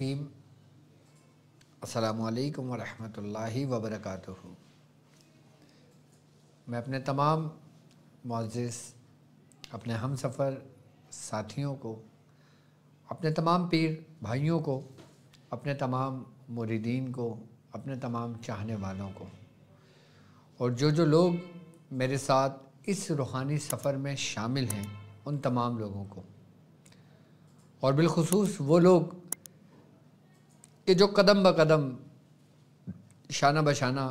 रहीम असलकम वरहमल वबरक मैं अपने तमाम मोजिस अपने हम सफ़र साथियों को अपने तमाम पीर भाइयों को अपने तमाम मुरीदीन को अपने तमाम चाहने वालों को और जो जो लोग मेरे साथ इस रूहानी सफ़र में शामिल हैं उन तमाम लोगों को और बिलखसूस वो लोग कि जो कदम ब कदम शाना बशाना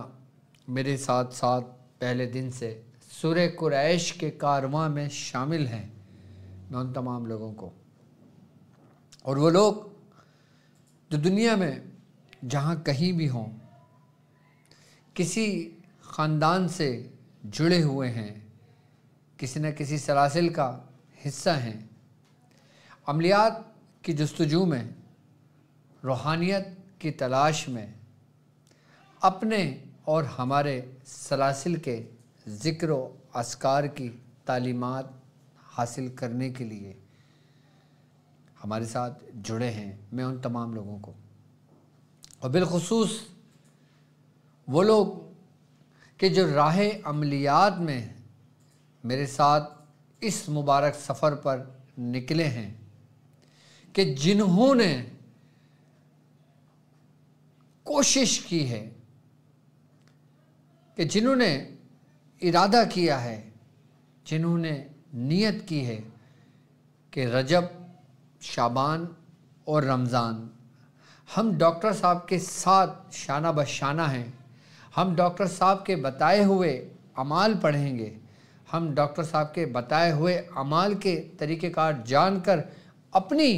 मेरे साथ साथ पहले दिन से सुर कुरैश के कारवां में शामिल हैं मैं उन तमाम लोगों को और वो लोग जो दुनिया में जहाँ कहीं भी हों किसी ख़ानदान से जुड़े हुए हैं किसी न किसी सरासिल का हिस्सा हैं अमलियात की जस्तजू में रूहानियत की तलाश में अपने और हमारे सलासिल के ज़िक्र असकार की तालीमत हासिल करने के लिए हमारे साथ जुड़े हैं मैं उन तमाम लोगों को और बिलखसूस वो लोग के जो राह अमलियात में मेरे साथ इस मुबारक सफ़र पर निकले हैं कि जिन्होंने कोशिश की है कि जिन्होंने इरादा किया है जिन्होंने नियत की है कि रजब शाबान और रमज़ान हम डॉक्टर साहब के साथ शाना बशाना हैं हम डॉक्टर साहब के बताए हुए अमाल पढ़ेंगे हम डॉक्टर साहब के बताए हुए अमाल के तरीक़ेकार जानकर अपनी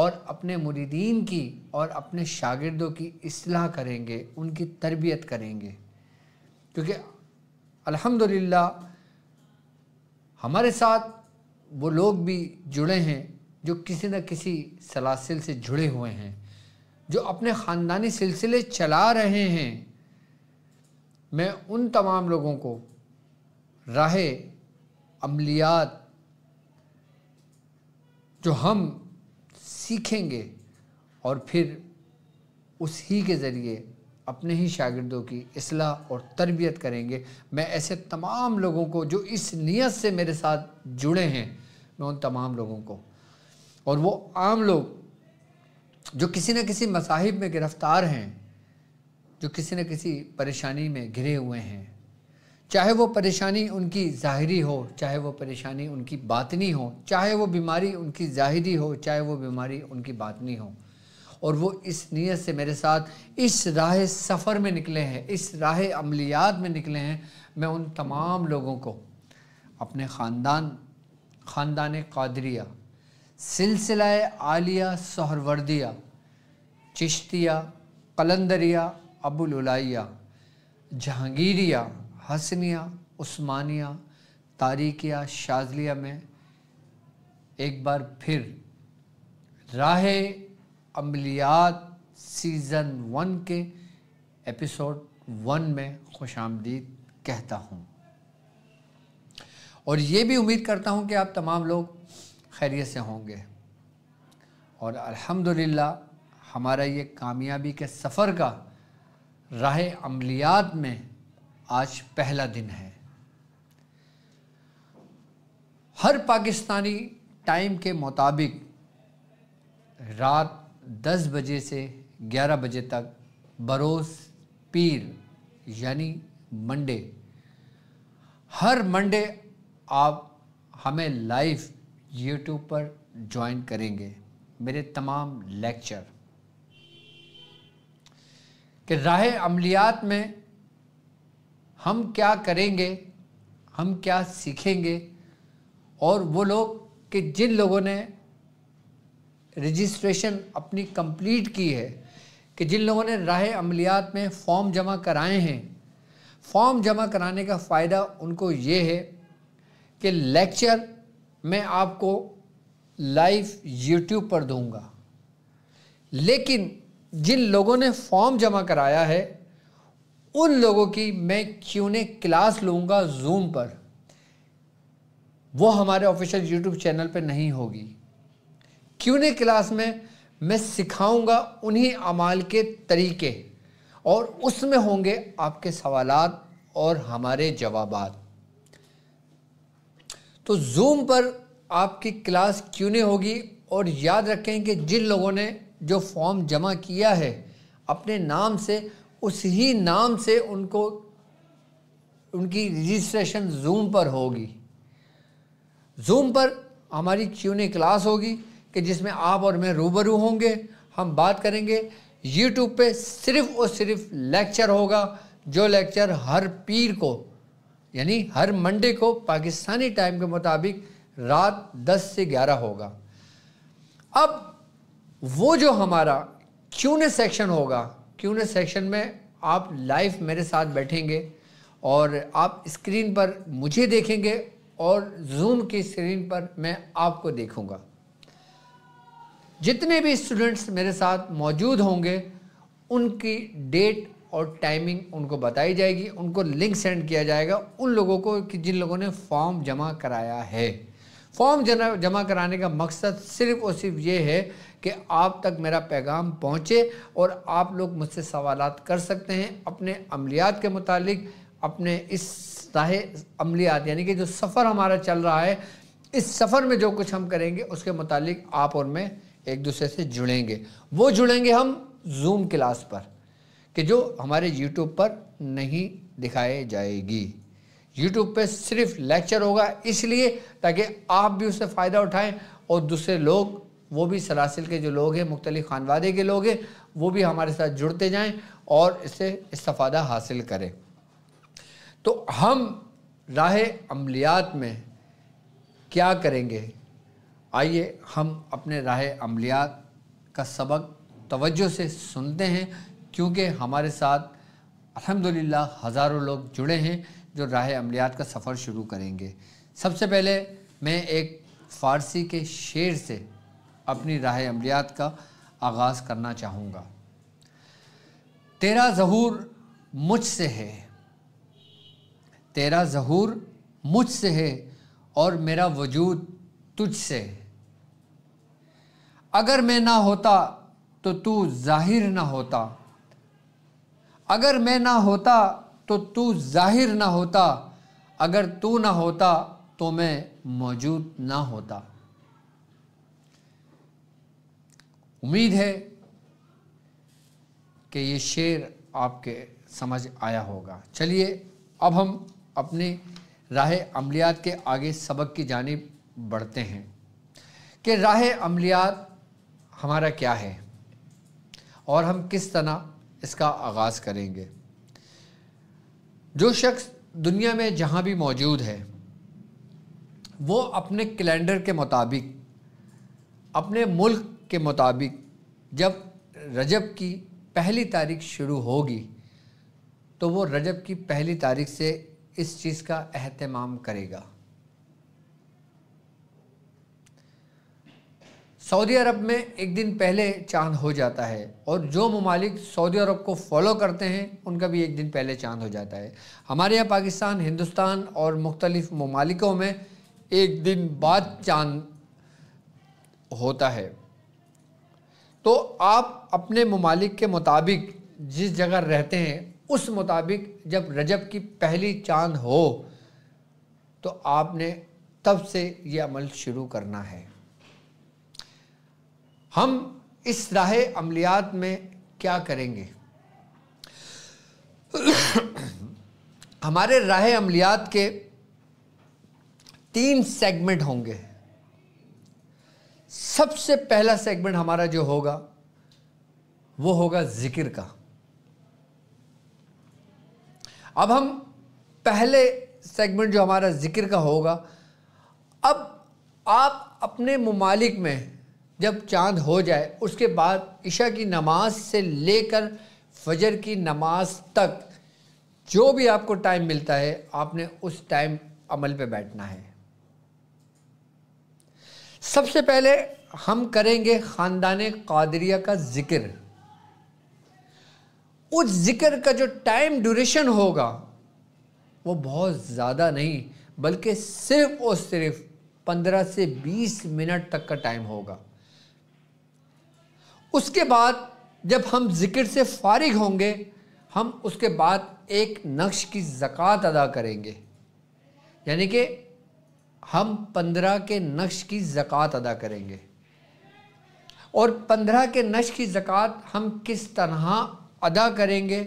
और अपने मुरीदीन की और अपने शागिर्दों की असलाह करेंगे उनकी तरबियत करेंगे क्योंकि अल्हम्दुलिल्लाह हमारे साथ वो लोग भी जुड़े हैं जो किसी न किसी सलासिल से जुड़े हुए हैं जो अपने ख़ानदानी सिलसिले चला रहे हैं मैं उन तमाम लोगों को राह अमलियात जो हम सीखेंगे और फिर उस ही के ज़रिए अपने ही शागिर्दों की असलाह और तरबियत करेंगे मैं ऐसे तमाम लोगों को जो इस नीयत से मेरे साथ जुड़े हैं मैं उन तमाम लोगों को और वो आम लोग जो किसी न किसी मसाहिब में गिरफ़्तार हैं जो किसी न किसी परेशानी में घिरे हुए हैं चाहे वो परेशानी उनकी ज़ाहरी हो चाहे वो परेशानी उनकी बातनी हो चाहे वो बीमारी उनकी ज़ाहरी हो चाहे वो बीमारी उनकी बातनी हो और वो इस नीयत से मेरे साथ इस राह सफ़र में निकले हैं इस राह अमलियात में निकले हैं मैं उन तमाम लोगों को अपने ख़ानदान ख़ानदान कादरिया सिलसिला आलिया सहरवर्दिया चिश्तिया कलंदरिया अबुलया जहांगीरिया हसनिया उस्मानिया तारिकिया शाजलिया में एक बार फिर राह अमलियात सीज़न वन के एपिसोड वन में खुश आमदीद कहता हूँ और ये भी उम्मीद करता हूँ कि आप तमाम लोग खैरियत से होंगे और अल्हम्दुलिल्लाह हमारा ये कामयाबी के सफ़र का राह अमलियात में आज पहला दिन है हर पाकिस्तानी टाइम के मुताबिक रात 10 बजे से 11 बजे तक बरोस पीर यानी मंडे हर मंडे आप हमें लाइव यूट्यूब पर ज्वाइन करेंगे मेरे तमाम लेक्चर के राह अमलियात में हम क्या करेंगे हम क्या सीखेंगे और वो लोग कि जिन लोगों ने रजिस्ट्रेशन अपनी कंप्लीट की है कि जिन लोगों ने राह अमलियात में फॉर्म जमा कराए हैं फॉर्म जमा कराने का फ़ायदा उनको ये है कि लेक्चर मैं आपको लाइव यूट्यूब पर दूंगा लेकिन जिन लोगों ने फॉर्म जमा कराया है उन लोगों की मैं ने क्लास लूंगा जूम पर वो हमारे ऑफिशियल यूट्यूब चैनल पे नहीं होगी ने क्लास में मैं सिखाऊंगा उन्हीं अमाल के तरीके और उसमें होंगे आपके सवालात और हमारे जवाब तो जूम पर आपकी क्लास क्यों नहीं होगी और याद रखें कि जिन लोगों ने जो फॉर्म जमा किया है अपने नाम से उस ही नाम से उनको उनकी रजिस्ट्रेशन जूम पर होगी जूम पर हमारी क्यूने क्लास होगी कि जिसमें आप और मैं रूबरू होंगे हम बात करेंगे यूट्यूब पे सिर्फ और सिर्फ लेक्चर होगा जो लेक्चर हर पीर को यानी हर मंडे को पाकिस्तानी टाइम के मुताबिक रात 10 से 11 होगा अब वो जो हमारा क्यूने सेक्शन होगा ना सेक्शन में आप लाइव मेरे साथ बैठेंगे और आप स्क्रीन पर मुझे देखेंगे और जूम की स्क्रीन पर मैं आपको देखूंगा जितने भी स्टूडेंट्स मेरे साथ मौजूद होंगे उनकी डेट और टाइमिंग उनको बताई जाएगी उनको लिंक सेंड किया जाएगा उन लोगों को कि जिन लोगों ने फॉर्म जमा कराया है फॉर्म जना जमा कराने का मकसद सिर्फ और सिर्फ ये है कि आप तक मेरा पैगाम पहुँचे और आप लोग मुझसे सवाल कर सकते हैं अपने अमलियात के मुतालिक अपने इस राह अमलियात यानी कि जो सफ़र हमारा चल रहा है इस सफ़र में जो कुछ हम करेंगे उसके मुतालिक आप और मैं एक दूसरे से जुड़ेंगे वो जुड़ेंगे हम जूम क्लास पर कि जो हमारे यूट्यूब पर नहीं दिखाई जाएगी यूट्यूब पे सिर्फ लेक्चर होगा इसलिए ताकि आप भी उससे फ़ायदा उठाएं और दूसरे लोग वो भी सरासिल के जो लोग हैं मुख्तलिफ खानवादे के लोग हैं वो भी हमारे साथ जुड़ते जाएं और इससे इस्तफ़ादा हासिल करें तो हम राह अमलियात में क्या करेंगे आइए हम अपने राह अमलियात का सबक तवज्जो से सुनते हैं क्योंकि हमारे साथ अलहमदिल्ला हज़ारों लोग जुड़े हैं जो राह अमलियात का सफ़र शुरू करेंगे सबसे पहले मैं एक फ़ारसी के शेर से अपनी राह अमलियात का आगाज़ करना चाहूँगा तेरा जहूर मुझसे है तेरा जहूर मुझसे है और मेरा वजूद तुझसे है अगर मैं ना होता तो तू ज़ाहिर ना होता अगर मैं ना होता तो तू ज़ाहिर ना होता अगर तू ना होता तो मैं मौजूद ना होता उम्मीद है कि ये शेर आपके समझ आया होगा चलिए अब हम अपने राह अमलियात के आगे सबक की जानब बढ़ते हैं कि राह अमलियात हमारा क्या है और हम किस तरह इसका आगाज़ करेंगे जो शख्स दुनिया में जहाँ भी मौजूद है वो अपने कैलेंडर के मुताबिक अपने मुल्क के मुताबिक जब रजब की पहली तारीख शुरू होगी तो वो रजब की पहली तारीख से इस चीज़ का अहतमाम करेगा सऊदी अरब में एक दिन पहले चांद हो जाता है और जो ममालिक सऊदी अरब को फॉलो करते हैं उनका भी एक दिन पहले चांद हो जाता है हमारे यहाँ पाकिस्तान हिंदुस्तान और मुख्तलिफ ममालिकों में एक दिन बाद चांद होता है तो आप अपने ममालिक के मुताबिक जिस जगह रहते हैं उस मुताबिक जब रजब की पहली चांद हो तो आपने तब से ये अमल शुरू करना है हम इस राह अमलियात में क्या करेंगे हमारे राह अमलियात के तीन सेगमेंट होंगे सबसे पहला सेगमेंट हमारा जो होगा वो होगा ज़िक्र का अब हम पहले सेगमेंट जो हमारा ज़िक्र का होगा अब आप अपने ममालिक में जब चांद हो जाए उसके बाद ईशा की नमाज से लेकर फजर की नमाज तक जो भी आपको टाइम मिलता है आपने उस टाइम अमल पे बैठना है सबसे पहले हम करेंगे ख़ानदान कादरिया का ज़िक्र उस ज़िक्र का जो टाइम ड्यूरेशन होगा वो बहुत ज़्यादा नहीं बल्कि सिर्फ़ और सिर्फ पंद्रह से बीस मिनट तक का टाइम होगा उसके बाद जब हम ज़िक्र से फारिग होंगे हम उसके बाद एक नक्श की ज़क़़त अदा करेंगे यानी कि हम पंद्रह के नक्श की ज़क़़त अदा करेंगे और पंद्रह के नक्श की ज़क़़त हम किस तरह अदा करेंगे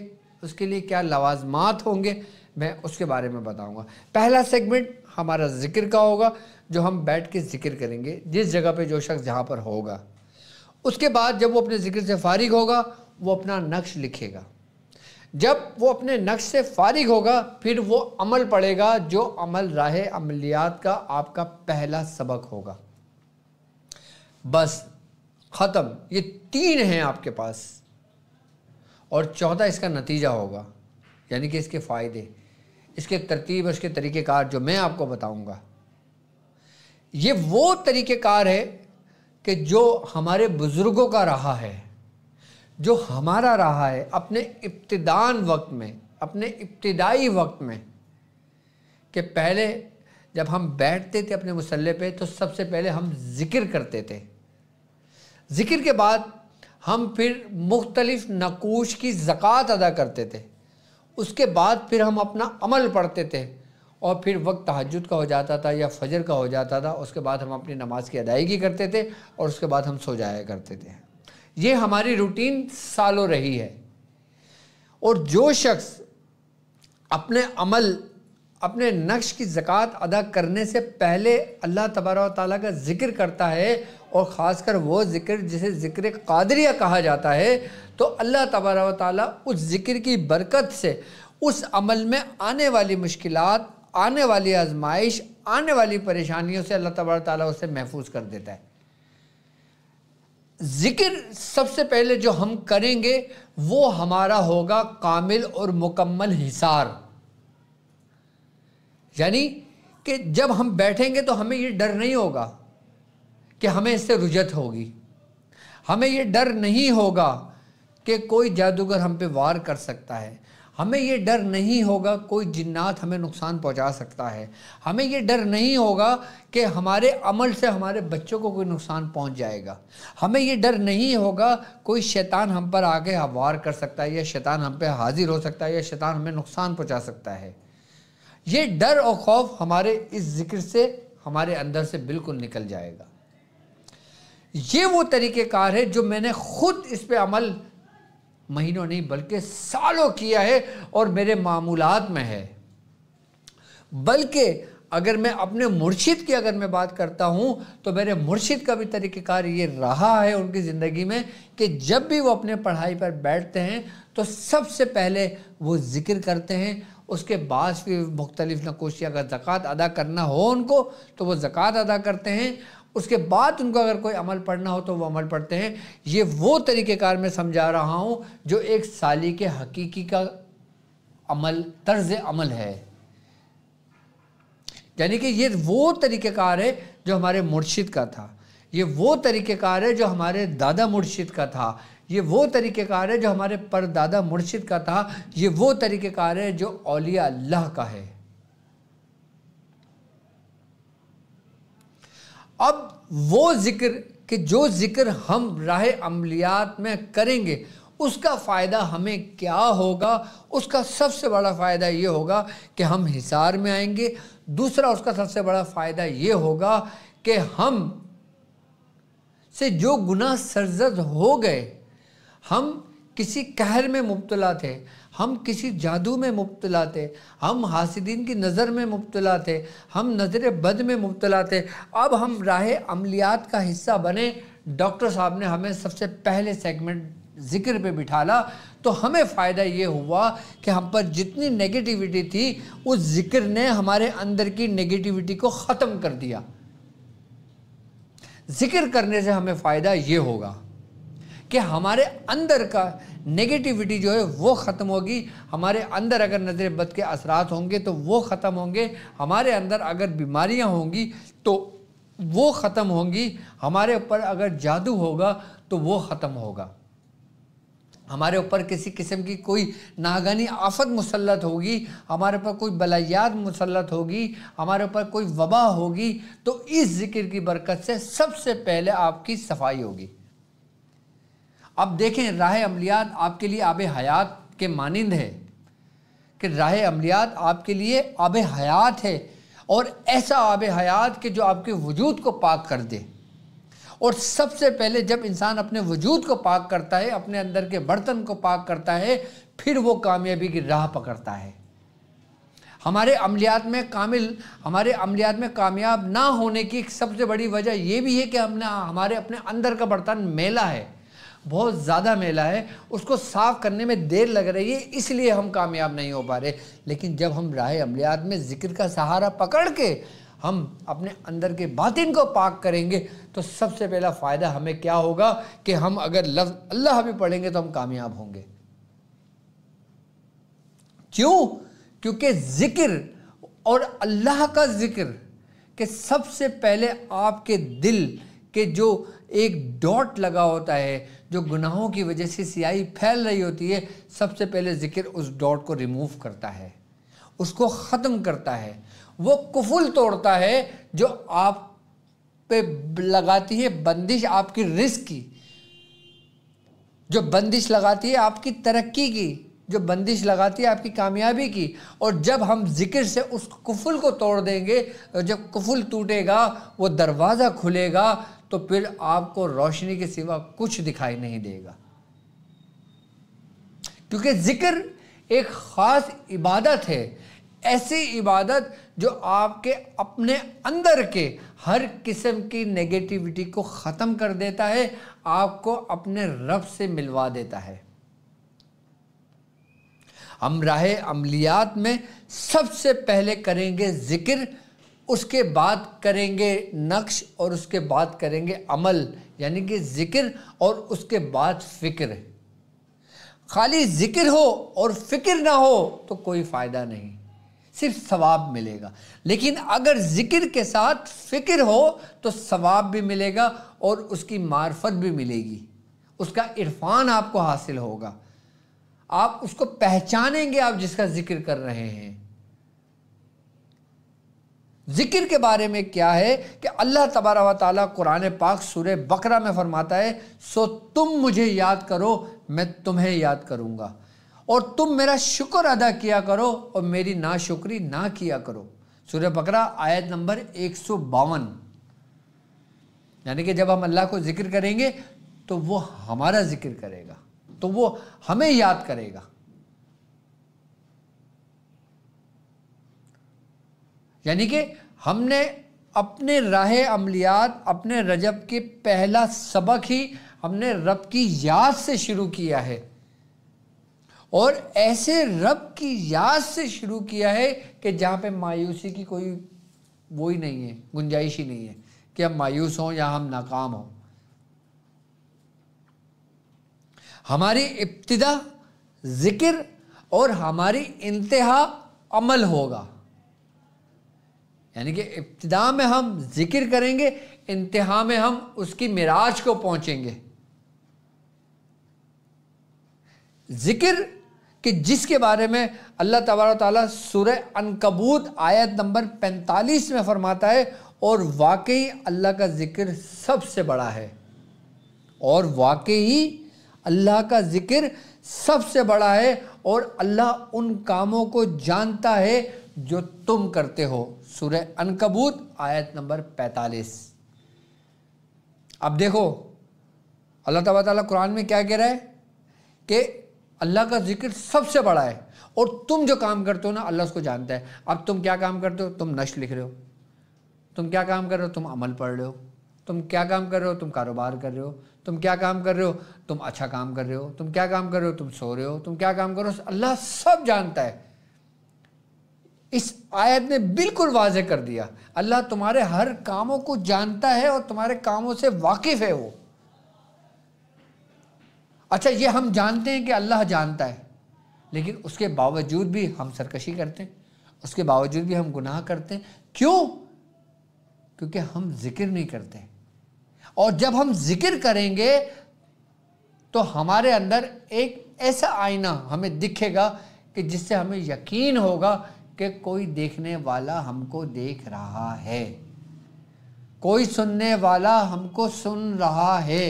उसके लिए क्या लवाजमात होंगे मैं उसके बारे में बताऊंगा पहला सेगमेंट हमारा ज़िक्र का होगा जो हम बैठ के ज़िक्र करेंगे जिस जगह पे जो शख्स जहाँ पर होगा उसके बाद जब वो अपने ज़िक्र से फारिग होगा वो अपना नक्श लिखेगा जब वो अपने नक्श से फारिग होगा फिर वो अमल पड़ेगा जो अमल राह अमलियात का आपका पहला सबक होगा बस ख़त्म ये तीन हैं आपके पास और चौथा इसका नतीजा होगा यानी कि इसके फ़ायदे इसके तरतीब इसके तरीक़ेकार जो मैं आपको बताऊंगा ये वो तरीक़ेकार है कि जो हमारे बुज़ुर्गों का रहा है जो हमारा रहा है अपने इब्तदान वक्त में अपने इब्तदाई वक्त में कि पहले जब हम बैठते थे अपने मसल्ले पे तो सबसे पहले हम ज़िक्र करते थे ज़िक्र के बाद हम फिर मुख्तलिफ़ नकूश की ज़क़़त अदा करते थे उसके बाद फिर हम अपना अमल पढ़ते थे और फिर वक्त तहजद का हो जाता था या फजर का हो जाता था उसके बाद हम अपनी नमाज की अदायगी करते थे और उसके बाद हम सो जाया करते थे ये हमारी रूटीन सालों रही है और जो शख्स अपने अमल अपने नक्श की ज़क़़त अदा करने से पहले अल्लाह तबारा ताली का ज़िक्र करता है और ख़ासकर वो ज़िक्र जिसे ज़िक्र कादरिया कहा जाता है तो अल्लाह तबारा ताली उस ज़िक्र की बरकत से उस अमल में आने वाली मुश्किलात आने वाली आजमाइश आने वाली परेशानियों से अल्लाह तबार तला उसे महफूज कर देता है ज़िक्र सबसे पहले जो हम करेंगे वो हमारा होगा कामिल और मुकम्मल हिसार यानी कि जब हम बैठेंगे तो हमें ये डर नहीं होगा कि हमें इससे रुझत होगी हमें ये डर नहीं होगा कि कोई जादूगर हम पे वार कर सकता है हमें ये डर नहीं होगा कोई जिन्नात हमें नुकसान पहुंचा सकता है हमें ये डर नहीं होगा कि हमारे अमल से हमारे बच्चों को कोई नुकसान पहुंच जाएगा हमें ये डर नहीं होगा कोई शैतान हम पर आगे हवार कर सकता है या शैतान हम पे हाजिर हो सकता है या शैतान हमें नुकसान पहुंचा सकता है ये डर और खौफ हमारे इस जिक्र से हमारे अंदर से बिल्कुल निकल जाएगा ये वो तरीक़ेकार है जो मैंने ख़ुद इस पर अमल महीनों नहीं बल्कि सालों किया है और मेरे मामूलात में है बल्कि अगर मैं अपने मुर्शिद की अगर मैं बात करता हूँ तो मेरे मुर्शिद का भी तरीक़ार ये रहा है उनकी ज़िंदगी में कि जब भी वो अपने पढ़ाई पर बैठते हैं तो सबसे पहले वो ज़िक्र करते हैं उसके बाद फिर मुख्तलिफ नकोशिया का ज़क़़त अदा करना हो उनको तो वो ज़क़़त अदा करते हैं उसके बाद उनको अगर कोई अमल पढ़ना हो तो वो अमल पढ़ते हैं ये वो तरीक़ेकार मैं समझा रहा हूँ जो एक साली के हकीकी का अमल तर्ज अमल है यानी कि ये वो तरीक़ेकार है जो हमारे मुर्शिद का था ये वो तरीक़ेकार है जो हमारे दादा मुर्शिद का था ये वो तरीक़ेकार है जो हमारे परदादा मुर्शिद का था ये वो तरीक़ेकार है जो अलिया अल्लाह का है अब वो ज़िक्र कि जो ज़िक्र हम राह अमलियात में करेंगे उसका फ़ायदा हमें क्या होगा उसका सबसे बड़ा फ़ायदा ये होगा कि हम हिसार में आएंगे दूसरा उसका सबसे बड़ा फ़ायदा ये होगा कि हम से जो गुनाह सरजद हो गए हम किसी कहर में मुबतला थे हम किसी जादू में मुबतला थे हम हासिदीन की नज़र में मुबतला थे हम नज़र बद में मुबतला थे अब हम राह अमलियात का हिस्सा बने डॉक्टर साहब ने हमें सबसे पहले सेगमेंट ज़िक्र पे बिठाला तो हमें फ़ायदा ये हुआ कि हम पर जितनी नेगेटिविटी थी उस ज़िक्र ने हमारे अंदर की नेगेटिविटी को ख़त्म कर दिया ज़िक्र करने से हमें फ़ायदा ये होगा कि हमारे अंदर का नेगेटिविटी जो है वो ख़त्म होगी हमारे अंदर अगर नजर बद के असरात होंगे तो वो ख़त्म होंगे हमारे अंदर अगर बीमारियाँ होंगी तो वो ख़त्म होंगी हमारे ऊपर अगर जादू होगा तो वो ख़त्म होगा हमारे ऊपर किसी किस्म की कोई नागानी आफत मुसलत होगी हमारे ऊपर कोई बलायात मुसलत होगी हमारे ऊपर कोई वबा होगी तो इस ज़िक्र की बरकत से सबसे पहले आपकी सफाई होगी अब देखें राह अमलियात आपके लिए आब हयात के मानंद है कि राह अमलियात आपके लिए आब हयात है और ऐसा आब हयात के जो आपके वजूद को पाक कर दे और सबसे पहले जब इंसान अपने वजूद को पाक करता है अपने अंदर के बर्तन को पाक करता है फिर वो कामयाबी की राह पकड़ता है हमारे अमलियात में कामिल हमारे अमलियात में कामयाब ना होने की सबसे बड़ी वजह यह भी है कि हमने हमारे अपने अंदर का बर्तन मेला है बहुत ज़्यादा मेला है उसको साफ़ करने में देर लग रही है इसलिए हम कामयाब नहीं हो पा रहे लेकिन जब हम राह अमलियात में ज़िक्र का सहारा पकड़ के हम अपने अंदर के बातिन को पाक करेंगे तो सबसे पहला फ़ायदा हमें क्या होगा कि हम अगर लफ्ज़ अल्लाह भी पढ़ेंगे तो हम कामयाब होंगे क्यों क्योंकि ज़िक्र और अल्लाह का ज़िक्र के सबसे पहले आपके दिल के जो एक डॉट लगा होता है जो गुनाहों की वजह से सियाही फैल रही होती है सबसे पहले ज़िक्र उस डॉट को रिमूव करता है उसको ख़त्म करता है वो कुफुल तोड़ता है जो आप पे लगाती है बंदिश आपकी रिस्क की जो बंदिश लगाती है आपकी तरक्की की जो बंदिश लगाती है आपकी कामयाबी की और जब हम जिक्र से उस कफुल को तोड़ देंगे जब कफुल टूटेगा वो दरवाज़ा खुलेगा तो फिर आपको रोशनी के सिवा कुछ दिखाई नहीं देगा क्योंकि जिक्र एक ख़ास इबादत है ऐसी इबादत जो आपके अपने अंदर के हर किस्म की नेगेटिविटी को ख़त्म कर देता है आपको अपने रब से मिलवा देता है हम राह अमलियात में सबसे पहले करेंगे ज़िक्र उसके बाद करेंगे नक्श और उसके बाद करेंगे अमल यानी कि ज़िक्र और उसके बाद फ़िक्र खाली ज़िक्र हो और फ़िक्र ना हो तो कोई फ़ायदा नहीं सिर्फ सवाब मिलेगा लेकिन अगर ज़िक्र के साथ फ़िक्र हो तो सवाब भी मिलेगा और उसकी मार्फत भी मिलेगी उसका इरफान आपको हासिल होगा आप उसको पहचानेंगे आप जिसका जिक्र कर रहे हैं जिक्र के बारे में क्या है कि अल्लाह तबारा व कुरान पाक सूर्य बकरा में फरमाता है सो तुम मुझे याद करो मैं तुम्हें याद करूंगा और तुम मेरा शुक्र अदा किया करो और मेरी ना शुक्री ना किया करो सूर्य बकरा आयत नंबर एक सौ बावन यानी कि जब हम अल्लाह को ज़िक्र करेंगे तो वो हमारा ज़िक्र करेगा तो वो हमें याद करेगा यानी कि हमने अपने राह अमलियात अपने रजब के पहला सबक ही हमने रब की याद से शुरू किया है और ऐसे रब की याद से शुरू किया है कि जहां पे मायूसी की कोई वो ही नहीं है गुंजाइश ही नहीं है कि हम मायूस हों या हम नाकाम हों हमारी इब्तदा ज़िक्र और हमारी इंतहा अमल होगा यानी कि इब्तदा में हम ज़िक्र करेंगे इंतहा में हम उसकी मिराज को पहुंचेंगे ज़िक्र कि जिसके बारे में अल्लाह तबारा ताली सुर अनकबूत आयत नंबर 45 में फरमाता है और वाकई अल्लाह का ज़िक्र सबसे बड़ा है और वाकई अल्लाह का ज़िक्र सबसे बड़ा है और अल्लाह उन कामों को जानता है जो तुम करते हो सूर्य अनकबूत आयत नंबर 45 अब देखो अल्लाह तब कुरान में क्या कह रहा है कि अल्लाह का जिक्र सबसे बड़ा है और तुम जो काम करते हो ना अल्लाह उसको जानता है अब तुम क्या काम करते हो तुम नश लिख रहे हो तुम क्या काम कर रहे हो तुम अमल पढ़ रहे हो तुम क्या काम कर रहे हो तुम कारोबार कर रहे हो तुम क्या काम कर रहे हो तुम अच्छा काम कर रहे हो तुम क्या काम कर रहे हो तुम सो रहे हो तुम क्या काम कर रहे हो अल्लाह सब जानता है इस आयत ने बिल्कुल वाज कर दिया अल्लाह तुम्हारे हर कामों को जानता है और तुम्हारे कामों से वाकिफ़ है वो अच्छा ये हम जानते हैं कि अल्लाह जानता है लेकिन उसके बावजूद भी हम सरकशी करते हैं उसके बावजूद भी हम गुनाह करते हैं क्यों क्योंकि हम जिक्र नहीं करते हैं और जब हम जिक्र करेंगे तो हमारे अंदर एक ऐसा आईना हमें दिखेगा कि जिससे हमें यकीन होगा कि कोई देखने वाला हमको देख रहा है कोई सुनने वाला हमको सुन रहा है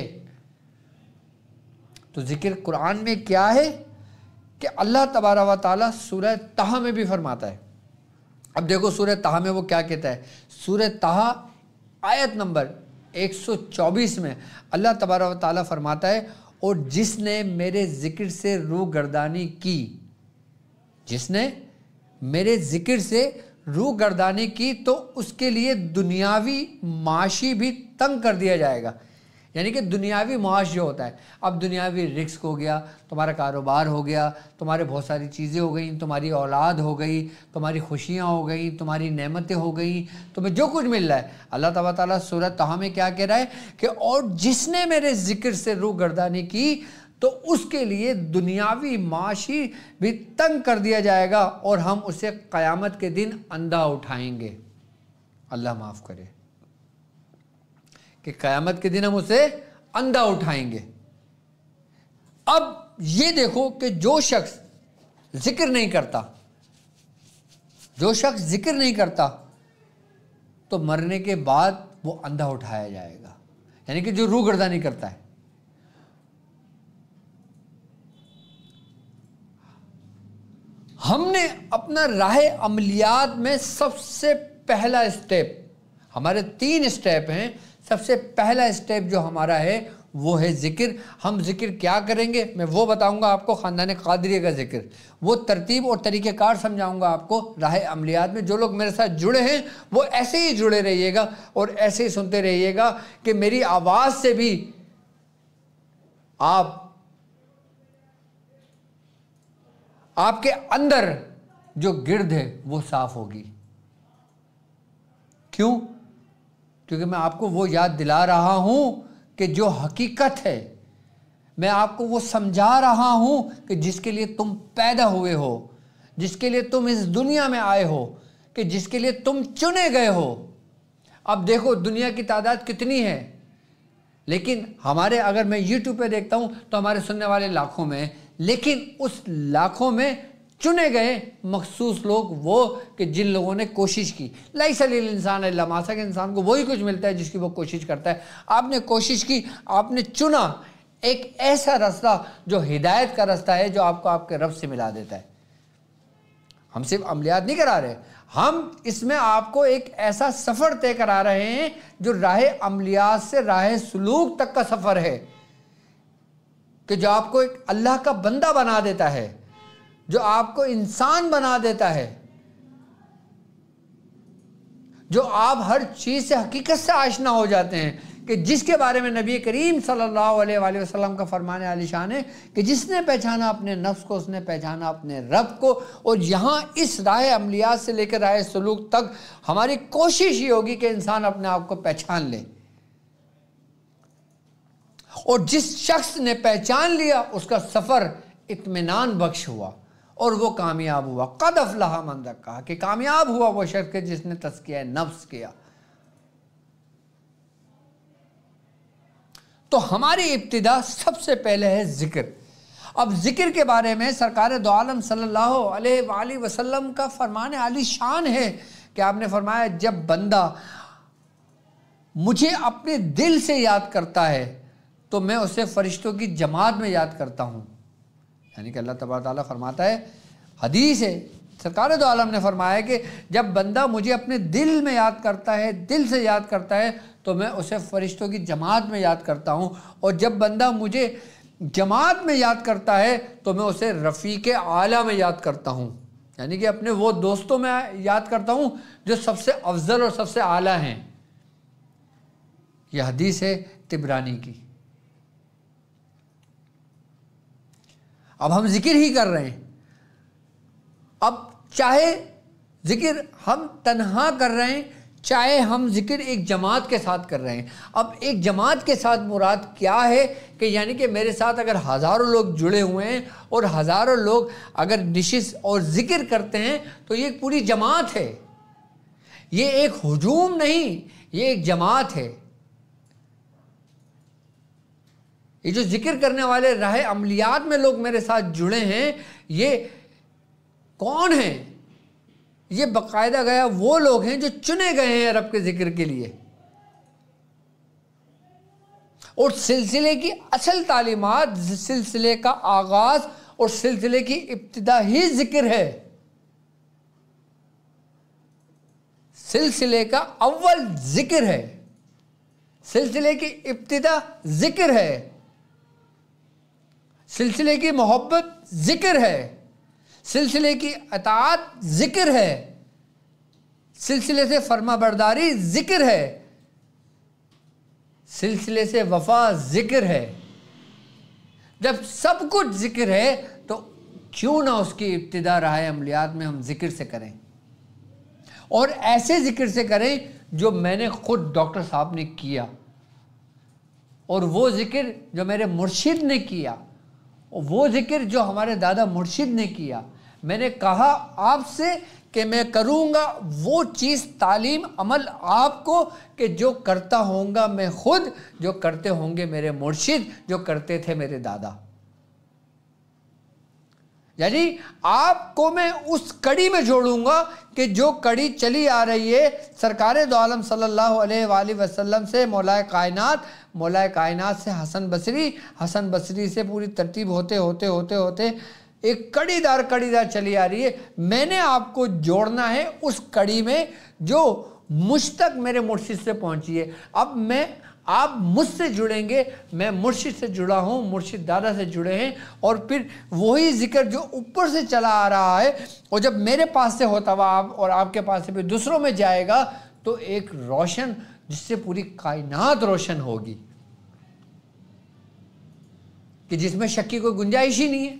तो ज़िक्र कुरान में क्या है कि अल्लाह तबारा व ताली सूर्य तह में भी फरमाता है अब देखो सूर्य तह में वो क्या कहता है सूर्य तह आयत नंबर 124 में अल्लाह तबारा ताली फरमाता है और जिसने मेरे ज़िक्र से रू गर्दानी की जिसने मेरे ज़िक्र से रू गर्दानी की तो उसके लिए दुनियावी माशी भी तंग कर दिया जाएगा यानी कि दुनियावी मुआश जो होता है अब दुनियावी रिस्क हो गया तुम्हारा कारोबार हो गया तुम्हारे बहुत सारी चीज़ें हो गई तुम्हारी औलाद हो गई तुम्हारी खुशियाँ हो गई तुम्हारी नेमतें हो गई तुम्हें जो कुछ मिल रहा है अल्लाह तब ताली सूरत तहा में क्या कह रहा है कि और जिसने मेरे ज़िक्र से रू गर्दानी की तो उसके लिए दुनियावी माशी भी तंग कर दिया जाएगा और हम उसे क़यामत के दिन अंधा उठाएंगे अल्लाह माफ़ करे कि क़यामत के दिन हम उसे अंधा उठाएंगे अब ये देखो कि जो शख्स जिक्र नहीं करता जो शख्स जिक्र नहीं करता तो मरने के बाद वो अंधा उठाया जाएगा यानी कि जो रू गर्दा नहीं करता है हमने अपना राह अमलियात में सबसे पहला स्टेप हमारे तीन स्टेप हैं सबसे पहला स्टेप जो हमारा है वो है ज़िक्र हम ज़िक्र क्या करेंगे मैं वो बताऊंगा आपको ख़ानदान कादरी का ज़िक्र वो तरतीब और तरीक़ेकार समझाऊंगा आपको राह अमलियात में जो लोग मेरे साथ जुड़े हैं वो ऐसे ही जुड़े रहिएगा और ऐसे ही सुनते रहिएगा कि मेरी आवाज़ से भी आप आपके अंदर जो गिरद है वो साफ़ होगी क्यों क्योंकि मैं आपको वो याद दिला रहा हूँ कि जो हकीकत है मैं आपको वो समझा रहा हूँ कि जिसके लिए तुम पैदा हुए हो जिसके लिए तुम इस दुनिया में आए हो कि जिसके लिए तुम चुने गए हो अब देखो दुनिया की तादाद कितनी है लेकिन हमारे अगर मैं यूट्यूब पे देखता हूँ तो हमारे सुनने वाले लाखों में लेकिन उस लाखों में चुने गए मखसूस लोग वो कि जिन लोगों ने कोशिश की लाई सलील इंसान है लमासा के इंसान को वही कुछ मिलता है जिसकी वो कोशिश करता है आपने कोशिश की आपने चुना एक ऐसा रास्ता जो हिदायत का रास्ता है जो आपको आपके रब से मिला देता है हम सिर्फ अमलियात नहीं करा रहे हम इसमें आपको एक ऐसा सफ़र तय करा रहे हैं जो राह अमलियात से राह सलूक तक का सफ़र है कि जो आपको एक अल्लाह का बंदा बना देता है जो आपको इंसान बना देता है जो आप हर चीज़ से हकीकत से आशना हो जाते हैं कि जिसके बारे में नबी करीम सल्लल्लाहु अलैहि वसल्लम का फरमान आलिशान है कि जिसने पहचाना अपने नफ्स को उसने पहचाना अपने रब को और यहाँ इस राय अमलियात से लेकर राय सलूक तक हमारी कोशिश ही होगी कि इंसान अपने आप को पहचान ले और जिस शख्स ने पहचान लिया उसका सफ़र इतमान बख्श हुआ और वो कामयाब हुआ कद अफलाहा मंदक कहा कि कामयाब हुआ वो शख्स जिसने तस्किया नफ्स किया तो हमारी इब्तदा सबसे पहले है ज़िक्र अब ज़िक्र के बारे में सरकार दो आलम सल्लल्लाहु अलैहि वसल्लम का फरमान आली शान है कि आपने फरमाया जब बंदा मुझे अपने दिल से याद करता है तो मैं उसे फरिश्तों की जमात में याद करता हूं यानी कि अल्लाह तबार ताली फरमाता है हदीस है सरकार तो आलम ने फरमाया कि जब बंदा मुझे अपने दिल में याद करता है दिल से याद करता है तो मैं उसे फरिश्तों की जमात में याद करता हूँ और जब बंदा मुझे जमात में याद करता है तो मैं उसे रफ़ी के आला में याद करता हूँ यानी कि अपने वो दोस्तों में याद करता हूँ जो सबसे अफजल और सबसे आला हैं यह हदीस है तिबरानी की अब हम जिक्र ही कर रहे हैं अब चाहे जिक्र हम तन्हा कर रहे हैं चाहे हम जिक्र एक जमात के साथ कर रहे हैं अब एक जमात के साथ मुराद क्या है कि यानी कि मेरे साथ अगर हज़ारों लोग जुड़े हुए हैं और हज़ारों लोग अगर निशिस और जिक्र करते हैं तो ये एक पूरी जमात है ये एक हजूम नहीं ये एक जमात है ये जो जिक्र करने वाले राह अमलियात में लोग मेरे साथ जुड़े हैं ये कौन है ये बकायदा गया वो लोग हैं जो चुने गए हैं अरब के जिक्र के लिए और सिलसिले की असल तालीमत सिलसिले का आगाज और सिलसिले की इब्तदा ही जिक्र है सिलसिले का अव्वल जिक्र है सिलसिले की इब्तदा जिक्र है सिलसिले की मोहब्बत ज़िक्र है सिलसिले की अतात ज़िक्र है सिलसिले से फर्मा बरदारी ज़िक्र है सिलसिले से वफा ज़िक्र है जब सब कुछ ज़िक्र है तो क्यों ना उसकी इब्तदा रहा है अमलियात में हम ज़िक्र से करें और ऐसे ज़िक्र से करें जो मैंने ख़ुद डॉक्टर साहब ने किया और वो ज़िक्र जो मेरे मुर्शिद ने किया वो जिक्र जो हमारे दादा मुर्शिद ने किया मैंने कहा आपसे कि मैं करूँगा वो चीज़ तालीम अमल आपको कि जो करता होऊंगा मैं खुद जो करते होंगे मेरे मुर्शिद जो करते थे मेरे दादा यानी आपको मैं उस कड़ी में जोड़ूंगा कि जो कड़ी चली आ रही है सरकार दो आलम सल्लल्लाहु अलैहि वसल्लम से मौलाए कायनात मौलाए कायनात से हसन बसरी हसन बसरी से पूरी तरतीब होते होते होते होते एक कड़ीदार कड़ीदार चली आ रही है मैंने आपको जोड़ना है उस कड़ी में जो मुझ तक मेरे मुर्शिद से पहुंची है अब मैं आप मुझसे जुड़ेंगे मैं मुर्शिद से जुड़ा हूँ मुर्शिद दादा से जुड़े हैं और फिर वही जिक्र जो ऊपर से चला आ रहा है और जब मेरे पास से होता हुआ आप और आपके पास से फिर दूसरों में जाएगा तो एक रोशन जिससे पूरी कायनात रोशन होगी कि जिसमें शक की कोई गुंजाइश ही नहीं है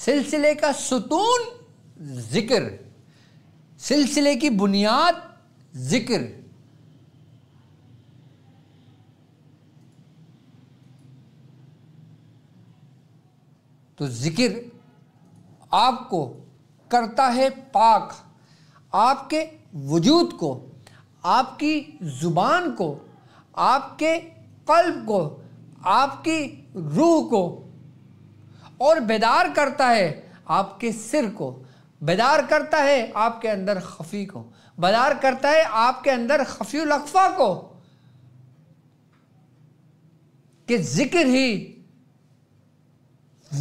सिलसिले का सुतून जिक्र सिलसिले की बुनियाद जिक्र तो जिक्र आपको करता है पाक आपके वजूद को आपकी ज़ुबान को आपके कल्ब को आपकी रूह को और बेदार करता है आपके सिर को बेदार करता है आपके अंदर खफी को बेदार करता है आपके अंदर खफी अकफा को कि जिक्र ही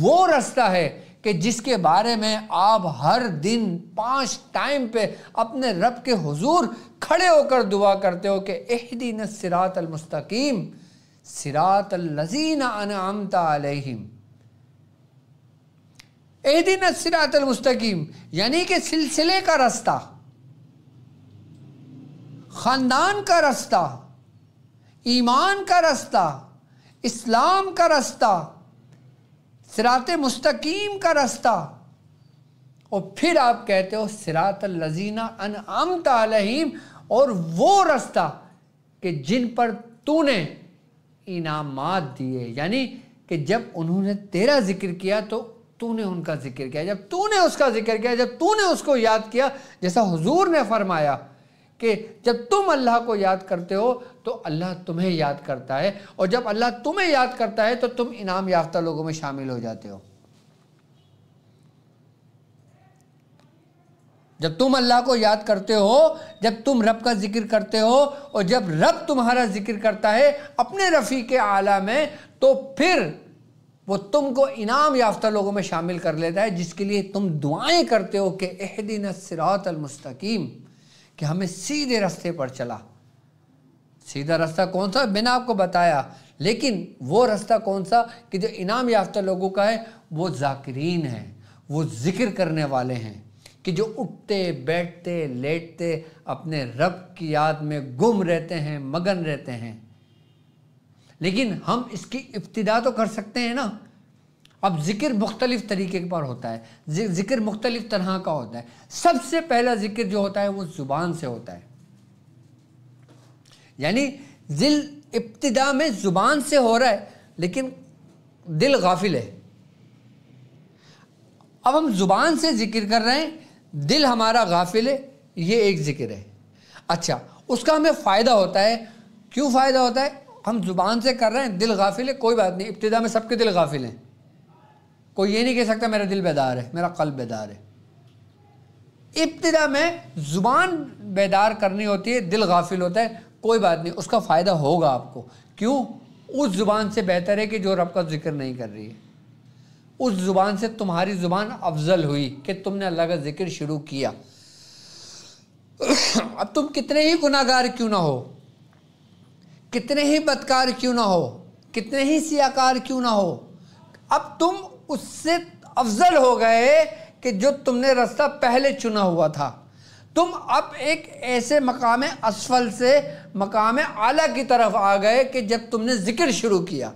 वो रास्ता है कि जिसके बारे में आप हर दिन पांच टाइम पे अपने रब के हुजूर खड़े होकर दुआ करते हो कि एहदीन सिरात अलमस्तकीम सिरात लजीन अनआमता अलैहिम एहदीन सिरात अलमस्तकीम यानी कि सिलसिले का रास्ता ख़ानदान का रास्ता ईमान का रास्ता इस्लाम का रास्ता सिरात मुस्तकीम का रास्ता और फिर आप कहते हो सिरात लजीना आम तलहीम और वो रास्ता कि जिन पर तूने इनामात दिए यानी कि जब उन्होंने तेरा जिक्र किया तो तूने उनका जिक्र किया जब तूने उसका जिक्र किया जब तूने उसको याद किया जैसा हुजूर ने फरमाया कि जब तुम अल्लाह को याद करते हो तो अल्लाह तुम्हें याद करता है और जब अल्लाह तुम्हें याद करता है तो तुम इनाम याफ्ता लोगों में शामिल हो जाते हो जब तुम अल्लाह को याद करते हो जब तुम रब का जिक्र करते हो और जब रब तुम्हारा जिक्र करता है अपने रफ़ी के आला में तो फिर वो तुमको इनाम याफ्ता लोगों में शामिल कर लेता है जिसके लिए तुम दुआएं करते हो कि एहदिन सिरात अलमस्तकीम कि हमें सीधे रास्ते पर चला सीधा रास्ता कौन सा मैंने आपको बताया लेकिन वो रास्ता कौन सा कि जो इनाम याफ्ता लोगों का है वो जाकिरीन है वो ज़िक्र करने वाले हैं कि जो उठते बैठते लेटते अपने रब की याद में गुम रहते हैं मगन रहते हैं लेकिन हम इसकी इब्तदा तो कर सकते हैं ना अब ज़िक्र मुख्तलिफ तरीके पर होता है ज़िक्र मुख्तलिफ तरह का होता है सबसे पहला ज़िक्र जो होता है वो ज़ुबान से होता है यानी दिल इब्तदा में ज़ुबान से हो रहा है लेकिन दिल गाफिल है अब हम ज़ुबान से ज़िक्र कर रहे हैं दिल हमारा गाफिल है ये एक ज़िक्र है अच्छा उसका हमें फ़ायदा होता है क्यों फ़ायदा होता है हम ज़ुबान से कर रहे हैं दिल गाफिल है कोई बात नहीं इब्तदा में सबके दिल गाफिल हैं कोई ये नहीं कह सकता मेरा दिल बेदार है मेरा कल बेदार है इब्तदा में ज़ुबान बेदार करनी होती है दिल गाफिल होता है कोई बात नहीं उसका फ़ायदा होगा आपको क्यों उस ज़ुबान से बेहतर है कि जो रब का जिक्र नहीं कर रही है उस ज़ुबान से तुम्हारी ज़ुबान अफजल हुई कि तुमने अल्लाह का जिक्र शुरू किया अब तुम कितने ही गुनागार क्यों ना हो कितने ही बदकार क्यों ना हो कितने ही सियाकार क्यों ना हो अब तुम उससे अफजल हो गए कि जो तुमने रास्ता पहले चुना हुआ था तुम अब एक ऐसे मकाम असफल से मकाम आला की तरफ आ गए कि जब तुमने ज़िक्र शुरू किया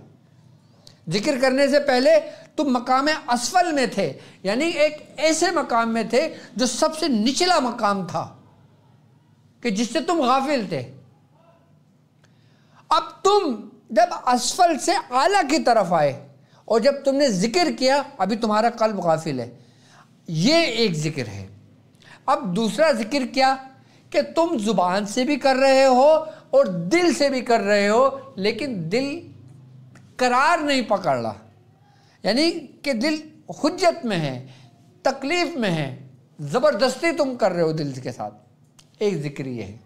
ज़िक्र करने से पहले तुम मकाम असफल में थे यानी एक ऐसे मकाम में थे जो सबसे निचला मकाम था कि जिससे तुम गाफिल थे अब तुम जब असफल से आला की तरफ आए और जब तुमने ज़िक्र किया अभी तुम्हारा कल्ब गाफिल है ये एक ज़िक्र है अब दूसरा जिक्र क्या कि तुम जुबान से भी कर रहे हो और दिल से भी कर रहे हो लेकिन दिल करार नहीं पकड़ रहा यानी कि दिल हजत में है तकलीफ़ में है ज़बरदस्ती तुम कर रहे हो दिल के साथ एक जिक्र ये है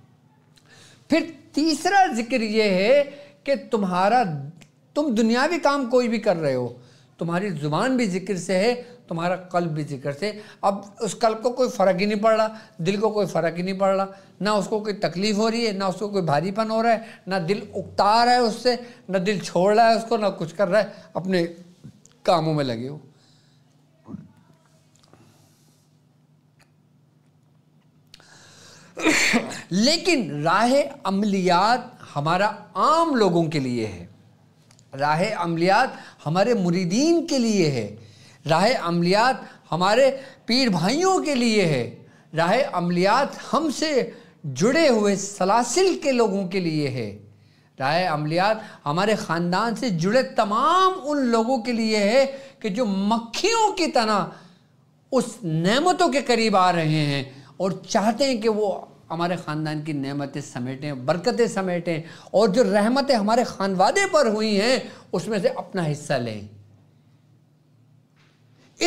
फिर तीसरा जिक्र ये है कि तुम्हारा तुम दुनियावी काम कोई भी कर रहे हो तुम्हारी ज़ुबान भी जिक्र से है तुम्हारा कल्प भी जिक्र से अब उस कल्प को कोई फ़र्क ही नहीं पड़ रहा दिल को कोई फ़र्क ही नहीं पड़ रहा ना उसको कोई तकलीफ़ हो रही है ना उसको कोई भारीपन हो रहा है ना दिल उकता रहा है उससे ना दिल छोड़ रहा है उसको ना कुछ कर रहा है अपने कामों में लगे हो लेकिन राह अमलियात हमारा आम लोगों के लिए है राह अमलियात हमारे मुरीदीन के लिए है राह अमलियात हमारे पीर भाइयों के लिए है राह अमलियात हमसे जुड़े हुए सलासिल के लोगों के लिए है राय अमलियात हमारे ख़ानदान से जुड़े तमाम उन लोगों के लिए है कि जो मक्खियों की तरह उस नेमतों के करीब आ रहे हैं और चाहते हैं कि वो हमारे ख़ानदान की नेमतें समेटें बरकतें समेटें और जो रहमतें हमारे खानवादे पर हुई हैं उसमें से अपना हिस्सा लें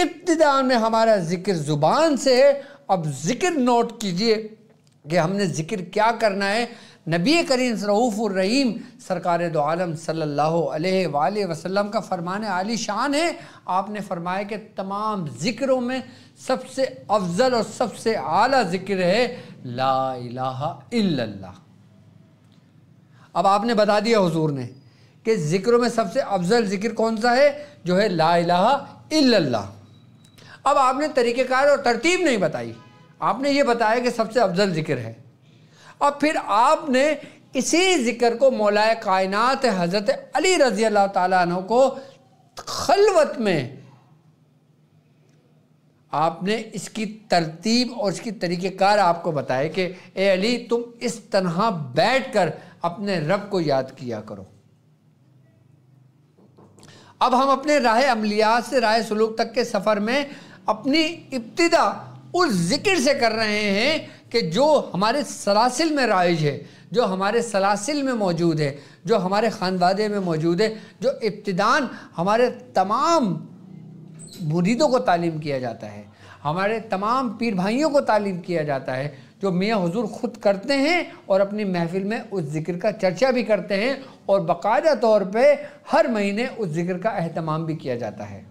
इब्तदा में हमारा ज़िक्र ज़ुबान से है अब ज़िक्र नोट कीजिए कि हमने ज़िक्र क्या करना है नबी करीम रऊफ़ुररहीम सरकार दो आलम सल्लल्लाहु अलैहि वसल्लम का फ़रमान आली शान है आपने फ़रमाया कि तमाम ज़िक्रों में सबसे अफजल और सबसे आला ज़िक्र है ला इलाहा इल्लल्लाह अब आपने बता दिया हुजूर ने कि ज़िक्रों में सबसे अफजल ज़िक्र कौन सा है जो है ला इलाहा इल्लल्लाह अब आपने तरीक़ेकार और तरतीब नहीं बताई आपने ये बताया कि सबसे अफजल ज़िक्र है अब फिर आपने इसी ज़िक्र को मौलाए कायनात हज़रत अली रज़ी अल्लाह तु को खलवत में आपने इसकी तरतीब और इसकी तरीक़ेकार आपको बताया कि ए अली तुम इस तरह बैठ कर अपने रब को याद किया करो अब हम अपने राय अमलियात से राय सलूक तक के सफ़र में अपनी इब्तदा उस ज़िक्र से कर रहे हैं कि जो हमारे सलासिल में राइज है जो हमारे सलासिल में मौजूद है जो हमारे खानवादे में मौजूद है जो इब्तदान हमारे तमाम मुरीदों को तालीम किया जाता है हमारे तमाम पीर भाइयों को तालीम किया जाता है जो मियाँ हजूर ख़ुद करते हैं और अपनी महफिल में उस ज़िक्र का चर्चा भी करते हैं और बाकायदा तौर पर हर महीने उस ज़िक्र का अहतमाम भी किया जाता है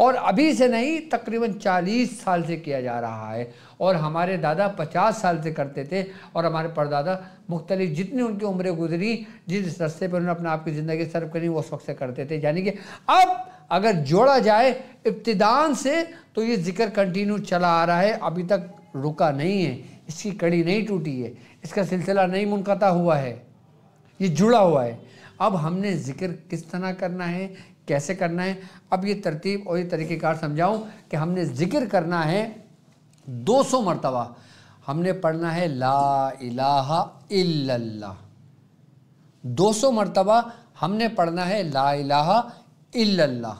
और अभी से नहीं तकरीबन 40 साल से किया जा रहा है और हमारे दादा 50 साल से करते थे और हमारे परदादा मुख्तलिफ जितनी उनकी उम्रें गुजरी जिस रस्ते पर उन्होंने अपने आप की ज़िंदगी सर्व करी वो उस वक्त से करते थे यानी कि अब अगर जोड़ा जाए इब्तदान से तो ये ज़िक्र कंटिन्यू चला आ रहा है अभी तक रुका नहीं है इसकी कड़ी नहीं टूटी है इसका सिलसिला नहीं मुनक़ा हुआ है ये जुड़ा हुआ है अब हमने ज़िक्र किस तरह करना है कैसे करना है अब ये तरतीब और ये तरीक़ेकार समझाऊँ कि हमने ज़िक्र करना है 200 मरतबा हमने पढ़ना है ला इलाहा इल्लल्लाह 200 मरतबा हमने पढ़ना है ला इलाहा इल्लल्लाह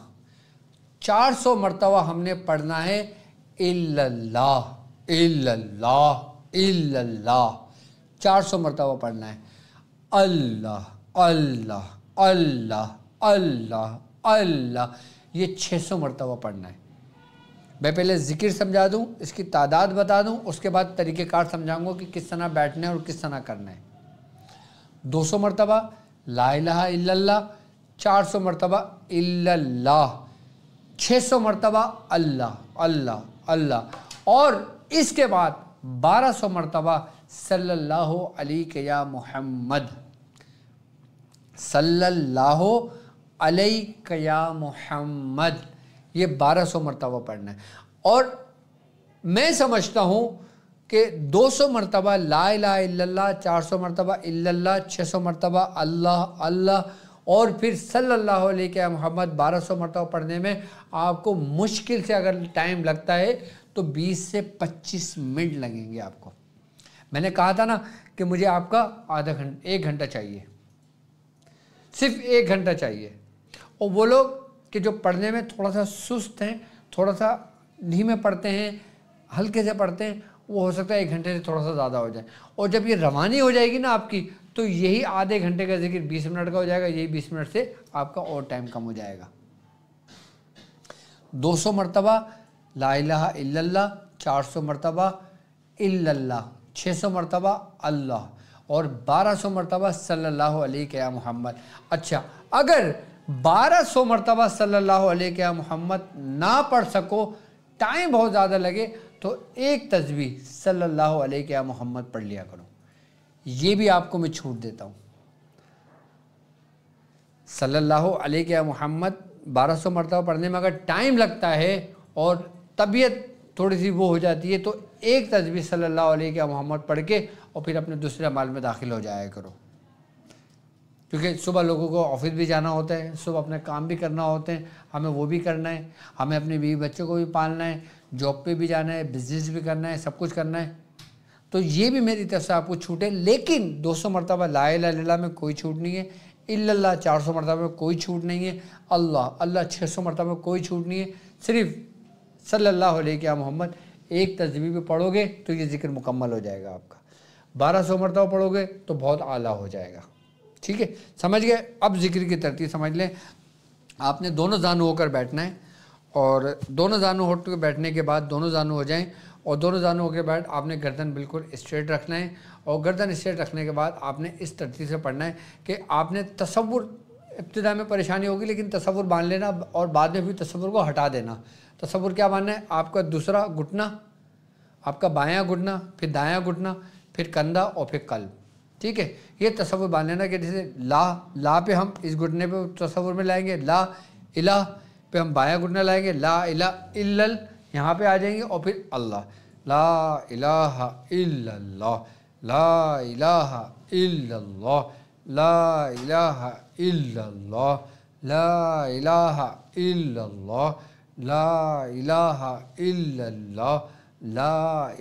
400 मरतबा हमने पढ़ना है इल्लल्लाह इल्लल्लाह इल्लल्लाह 400 मरतबा पढ़ना है अल्लाह अल्लाह अल्लाह अल्लाह अल्लाह ये 600 मरतबा पढ़ना है मैं पहले ज़िक्र समझा दूँ इसकी तादाद बता दूँ उसके बाद तरीक़ेकार समझाऊँगा कि किस तरह बैठना है और किस तरह करना है दो सौ मरतबा ला इल्लल्लाह चार सौ मरतबा इल्लल्लाह छः सौ मरतबा अल्लाह अल्लाह अल्लाह और इसके बाद बारह सौ मरतबा सल्लल्लाहु अलैहि या मोहम्मद सल्ला क्या मोहम्मद ये बारह सौ मरतबा पढ़ना है और मैं समझता हूँ कि दो सौ मरतबा ला ला चार सौ मरतबा इल्ला छः सौ मरतबा अल्लाह अल्लाह और फिर सल्लल्लाहु अलैहि मोहम्मद बारह सौ मरतबा पढ़ने में आपको मुश्किल से अगर टाइम लगता है तो बीस से पच्चीस मिनट लगेंगे आपको मैंने कहा था ना कि मुझे आपका आधा घंटा एक घंटा चाहिए सिर्फ एक घंटा चाहिए और वो लोग कि जो पढ़ने में थोड़ा सा सुस्त हैं थोड़ा सा धीमे पढ़ते हैं हल्के से पढ़ते हैं वो हो सकता है एक घंटे से थोड़ा सा ज़्यादा हो जाए और जब ये रवानी हो जाएगी ना आपकी तो यही आधे घंटे का जिक्र बीस मिनट का हो जाएगा यही बीस मिनट से आपका और टाइम कम हो जाएगा दो सौ मरतबा ला इल्लल्लाह चार सौ मरतबा इल्लल्लाह छः सौ मरतबा अल्लाह और बारह सौ मरतबा सल्ला मोहम्मद अच्छा अगर बारह सौ मरतबा सल्लल्लाहु अलैहि मोहम्मद ना पढ़ सको टाइम बहुत ज़्यादा लगे तो एक तस्वीर सल्लल्लाहु अलैहि मोहम्मद पढ़ लिया करो ये भी आपको मैं छूट देता हूँ सल्लल्लाहु अलैहि मोहम्मद बारह सौ मरतबा पढ़ने में अगर टाइम लगता है और तबीयत थोड़ी सी वो हो जाती है तो एक तस्वीर सल्लल्लाहु अलैहि मोहम्मद पढ़ के और फिर अपने दूसरे अमाल में दाखिल हो जाया करो क्योंकि सुबह लोगों को ऑफिस भी जाना होता है सुबह अपने काम भी करना होते हैं हमें वो भी करना है हमें अपने बीवी बच्चों को भी पालना है जॉब पे भी जाना है बिजनेस भी करना है सब कुछ करना है तो ये भी मेरी तरफ से आपको छूट है लेकिन 200 मरतबा ला ला में कोई छूट नहीं है इल्ला 400 मरतबा में कोई छूट नहीं है अल्लाह अल्लाह 600 मरतबा में कोई छूट नहीं है सिर्फ सल्लल्लाहु अलैहि मोहम्मद एक तस्वीर पे पढ़ोगे तो ये जिक्र मुकम्मल हो जाएगा आपका बारह सौ मरतबा पढ़ोगे तो बहुत आला हो जाएगा ठीक है समझ गए अब जिक्र की तरतीब समझ लें आपने दोनों जानू होकर बैठना है और दोनों जानू होकर बैठने के बाद दोनों जानू हो जाएं और दोनों जानू होकर बैठ आपने गर्दन बिल्कुल स्ट्रेट रखना है और गर्दन स्ट्रेट रखने के बाद आपने इस तरतीब से पढ़ना है कि आपने तस्वुर इब्तदा में परेशानी होगी लेकिन तस्वुर बांध लेना और बाद में भी तस्वुर को हटा देना तस्वुर क्या मानना है आपका दूसरा घुटना आपका बायाँ घुटना फिर दायाँ घुटना फिर कंधा और फिर कल्ब ठीक है ये तस्वुर बांध लेना कि जैसे ला ला पे हम इस घुटने पे तस्वुर में लाएंगे ला इला पे हम बाया घुटना लाएंगे ला इला इल्ल यहाँ पे आ जाएंगे और फिर अल्लाह ला इलाहा इल्लल्लाह ला इलाहा इल्लल्लाह ला इलाहा इल्लल्लाह ला इलाहा इल्लल्लाह ला इलाहा इल्लल्लाह ला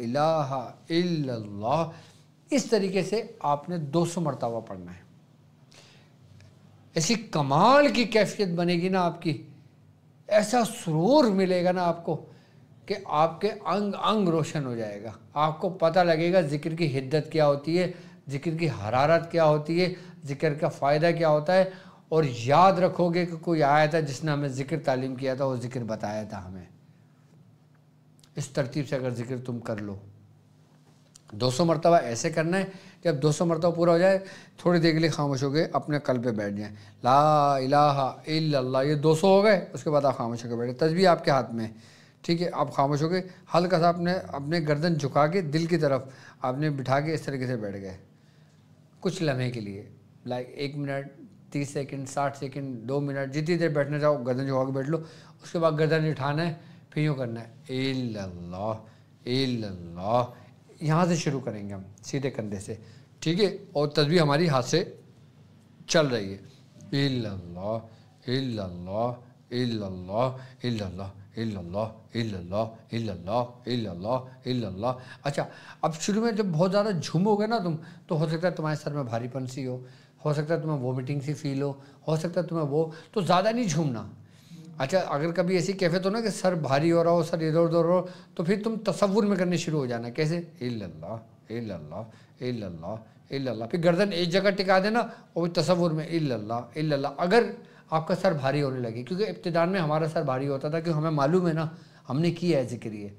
इलाहा इल्लल्लाह इस तरीके से आपने 200 मरतबा पढ़ना है ऐसी कमाल की कैफियत बनेगी ना आपकी ऐसा सुरूर मिलेगा ना आपको कि आपके अंग अंग रोशन हो जाएगा आपको पता लगेगा ज़िक्र की हिद्दत क्या होती है ज़िक्र की हरारत क्या होती है ज़िक्र का फ़ायदा क्या होता है और याद रखोगे कि कोई आया था जिसने हमें ज़िक्र तालीम किया था वो ज़िक्र बताया था हमें इस तरतीब से अगर ज़िक्र तुम कर लो 200 मरतबा ऐसे करना है जब 200 मरतबा पूरा हो जाए थोड़ी देर के लिए खामोश हो गए अपने कल पे बैठ जाएं ला इलाहा इल्लल्लाह ये 200 हो गए उसके बाद आप खामोश होकर बैठे तस्वीर आपके हाथ में है ठीक है आप खामोश हो गए हल्का सा आपने अपने गर्दन झुका के दिल की तरफ आपने बिठा के इस तरीके से बैठ गए कुछ लम्हे के लिए लाइक एक मिनट तीस सेकेंड साठ सेकेंड दो मिनट जितनी देर बैठना चाहो गर्दन झुका के बैठ लो उसके बाद गर्दन उठाना है फिर यूँ करना है ए इल्लल्लाह यहाँ से शुरू करेंगे हम सीधे कंधे से ठीक है और तस्वीर हमारी हाथ से चल रही है इल्लल्लाह इल्लल्लाह इल्लल्लाह इल्लल्लाह इल्लल्लाह इल्लल्लाह इल्लल्लाह इल्लल्लाह इल्लल्लाह अच्छा अब शुरू में जब बहुत ज़्यादा झूमोगे ना तुम तो हो सकता है तुम्हारे सर में भारीपन सी हो हो सकता है तुम्हें वोमिटिंग सी फील हो हो सकता है तुम्हें वो तो ज़्यादा नहीं झूमना अच्छा अगर कभी ऐसी कैफियत हो ना कि सर भारी हो रहा हो सर इधर उधर हो तो फिर तुम तस्वुर में करने शुरू हो जाना कैसे इल्ला लल्ला ए लल्ला फिर गर्दन एक जगह टिका देना और तस्वुर में इल्ला इल्ला अगर आपका सर भारी होने लगे क्योंकि इब्तदान में हमारा सर भारी होता था क्योंकि हमें मालूम है ना हमने किया है जिक्र ये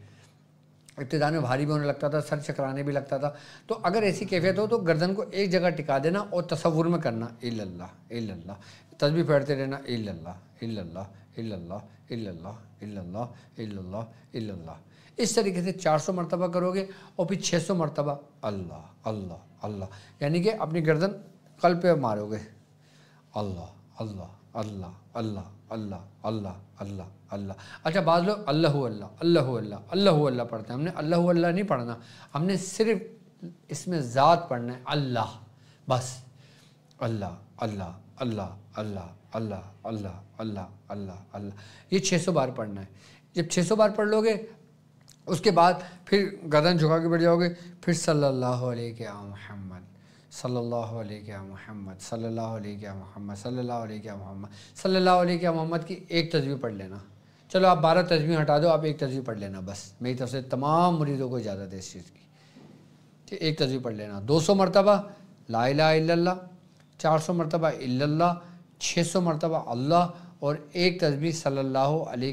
इब्तदा में भारी भी होने लगता था सर चकराने भी लगता था तो अगर ऐसी कैफियत हो तो गर्दन को एक जगह टिका देना और तस्वुर में करना ए इल्ला तस्वीर फेरते रहना इल्ला इल्ला इल्लल्लाह इल्लल्लाह इल्लल्लाह इल्लल्लाह इल्लल्लाह इस तरीके से 400 मरतबा करोगे और फिर 600 मरतबा अल्लाह अल्लाह अल्लाह यानी कि अपनी गर्दन कल पे मारोगे अल्लाह अल्लाह अल्लाह अल्लाह अल्लाह अल्लाह अल्लाह अल्लाह अच्छा बाद लोग अल्लाह अल्लाह अल्लाह अल्लाह अल्लाह अल्लाह पढ़ते हैं हमने अल्लाह अल्लाह नहीं पढ़ना हमने सिर्फ इसमें ज़ात पढ़ना है अल्लाह बस अल्लाह अल्लाह अल्लाह अल्लाह अल्लाह अल्लाह अल्लाह अल्लाह अल्लाह ये छः सौ बार पढ़ना है जब छः सौ बार पढ़ लोगे उसके बाद फिर गदन झुका के बैठ जाओगे फिर सल्लल्लाहु अलैहि मोहम्मद सल्लल्लाहु अलैहि मोहम्मद सल्लल्लाहु अलैहि मोहम्मद सल्लल्लाहु अलैहि मोहम्मद सल्लल्लाहु अलैहि मोहम्मद की एक तस्वीर पढ़ लेना चलो आप बारह तस्वीर हटा दो आप एक तस्वीर पढ़ लेना बस मेरी तरफ से तमाम मुरीदों को इजाज़त है इस चीज़ की एक तस्वीर पढ़ लेना दो सौ मरतबा ला चार सौ मरतबा इल्ला छः सौ मरतबा अल्लाह और एक तस्वीर सल्ला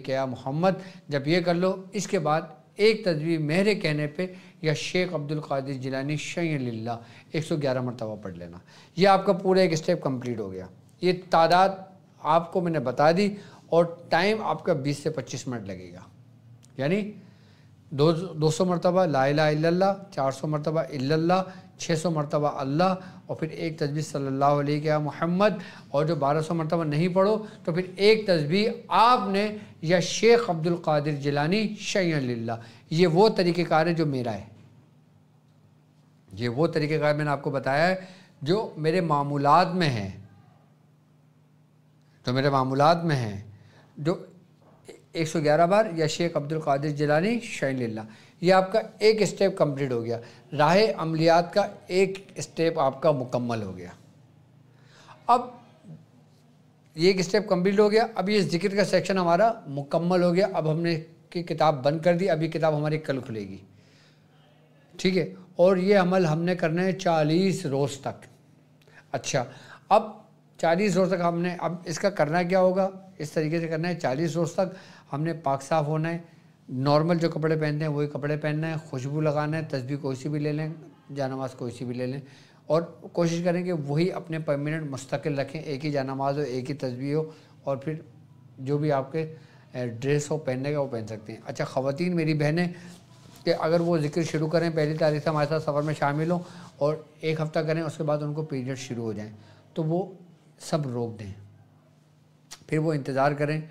क्या मोहम्मद जब ये कर लो इसके बाद एक तस्वीर मेरे कहने पे या शेख अब्दुल कादिर जिलानी शैल्ला एक सौ ग्यारह मरतबा पढ़ लेना ये आपका पूरा एक स्टेप कंप्लीट हो गया ये तादाद आपको मैंने बता दी और टाइम आपका बीस से पच्चीस मिनट लगेगा यानी दो दो सौ मरतबा ला ला चार सौ मरतबा इल्ला छः सौ मरतबा अल्लाह और फिर एक तस्वीर सल्ला क्या मोहम्मद और जो बारह सौ मरतबा नहीं पढ़ो तो फिर एक तस्वीर आपने या शेख अब्दुल कादिर जिलानी शैल्ला ये वो तरीक़ेकार है जो मेरा है ये वो तरीक़ेकार मैंने आपको बताया है जो मेरे मामूलत में है जो मेरे मामूलत में हैं जो 111 बार या शेख अब्दुल कादिर जिलानी शैल्ला ये आपका एक स्टेप कंप्लीट हो गया राह अमलियात का एक स्टेप आपका मुकम्मल हो गया अब ये एक स्टेप कंप्लीट हो गया अब ये जिक्र का सेक्शन हमारा मुकम्मल हो गया अब हमने की किताब बंद कर दी अभी किताब हमारी कल खुलेगी ठीक है और ये अमल हमने करना है चालीस रोज़ तक अच्छा अब चालीस रोज़ तक हमने अब इसका करना क्या होगा इस तरीके से करना है चालीस रोज़ तक हमने पाक साफ होना है नॉर्मल जो कपड़े पहनते हैं वही कपड़े पहनना है खुशबू लगाना है तस्वीर कोई सी भी ले लें जानवाज कोई सी भी ले लें और कोशिश करें कि वही अपने परमिनेंट मुस्तकिल रखें एक ही जानमाज हो एक ही तस्वीर हो और फिर जो भी आपके ड्रेस हो पहनने का वो पहन सकते हैं अच्छा ख़वान मेरी बहनें कि अगर वो जिक्र शुरू करें पहली तारीख से हमारे साथ सफ़र में शामिल हों और एक हफ़्ता करें उसके बाद उनको पीरियड शुरू हो जाएँ तो वो सब रोक दें फिर वो इंतज़ार करें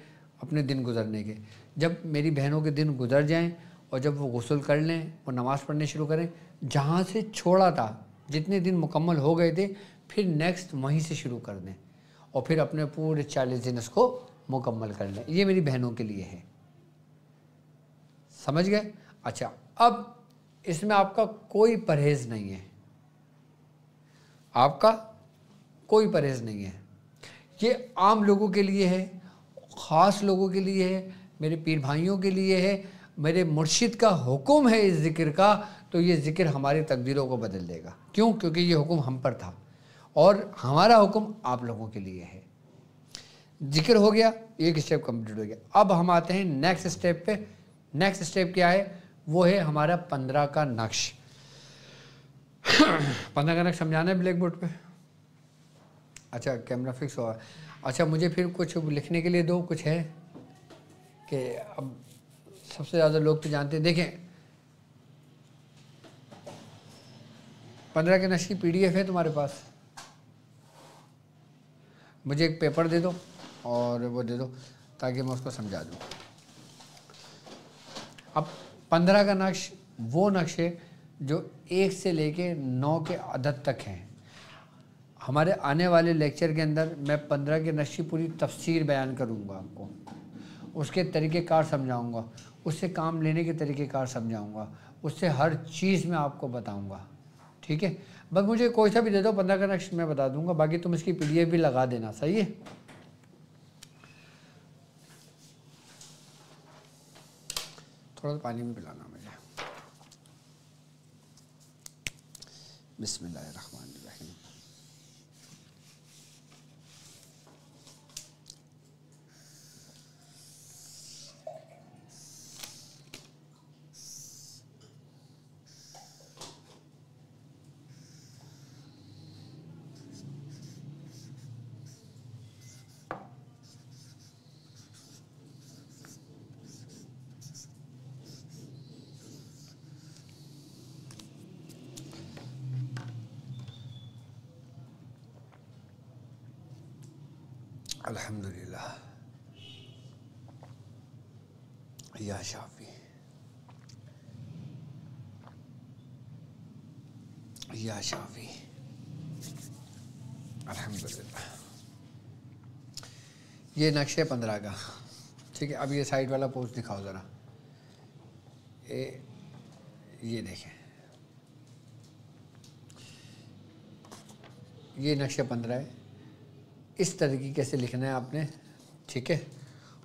अपने दिन गुजरने के जब मेरी बहनों के दिन गुजर जाएं और जब वो गसल कर लें वो नमाज़ पढ़ने शुरू करें जहाँ से छोड़ा था जितने दिन मुकम्मल हो गए थे फिर नेक्स्ट वहीं से शुरू कर दें और फिर अपने पूरे चालीस दिन उसको मुकम्मल कर लें ये मेरी बहनों के लिए है समझ गए अच्छा अब इसमें आपका कोई परहेज़ नहीं है आपका कोई परहेज़ नहीं है ये आम लोगों के लिए है ख़ास लोगों के लिए है मेरे पीर भाइयों के लिए है मेरे मुर्शिद का हुक्म है इस ज़िक्र का तो ये ज़िक्र हमारी तकदीरों को बदल देगा क्यों क्योंकि ये हुक्म हम पर था और हमारा हुक्म आप लोगों के लिए है जिक्र हो गया एक स्टेप कंप्लीट हो गया अब हम आते हैं नेक्स्ट स्टेप पे नेक्स्ट स्टेप क्या है वो है हमारा पंद्रह का नक्श पंद्रह का नक्श समझाना है ब्लैक बोर्ड पर अच्छा कैमरा फिक्स हुआ अच्छा मुझे फिर कुछ लिखने के लिए दो कुछ है कि अब सबसे ज़्यादा लोग तो जानते देखें पंद्रह के नश की पीडीएफ है तुम्हारे पास मुझे एक पेपर दे दो और वो दे दो ताकि मैं उसको समझा दूँ अब पंद्रह का नक्श वो नक्शे जो एक से लेके नौ के अदद तक हैं हमारे आने वाले लेक्चर के अंदर मैं पंद्रह के नक्श की पूरी तफसीर बयान करूँगा आपको उसके तरीक़ेकार समझाऊंगा उससे काम लेने के तरीक़ेकार समझाऊंगा उससे हर चीज़ में आपको बताऊंगा ठीक है बस मुझे कोई सा भी दे दो पंद्रह का नक्श मैं बता दूंगा बाकी तुम इसकी पी भी लगा देना सही है थोड़ा सा पानी भी पिलाना मुझे बिस्मिल्लाह अल्हम्दुलिल्लाह या शाफी या शाफी अल्हम्दुलिल्लाह ये नक्शे पंद्रह का ठीक है अब ये साइड वाला पोस्ट दिखाओ ज़रा ये ये देखें ये नक्शे पंद्रह है इस तरीके से लिखना है आपने ठीक है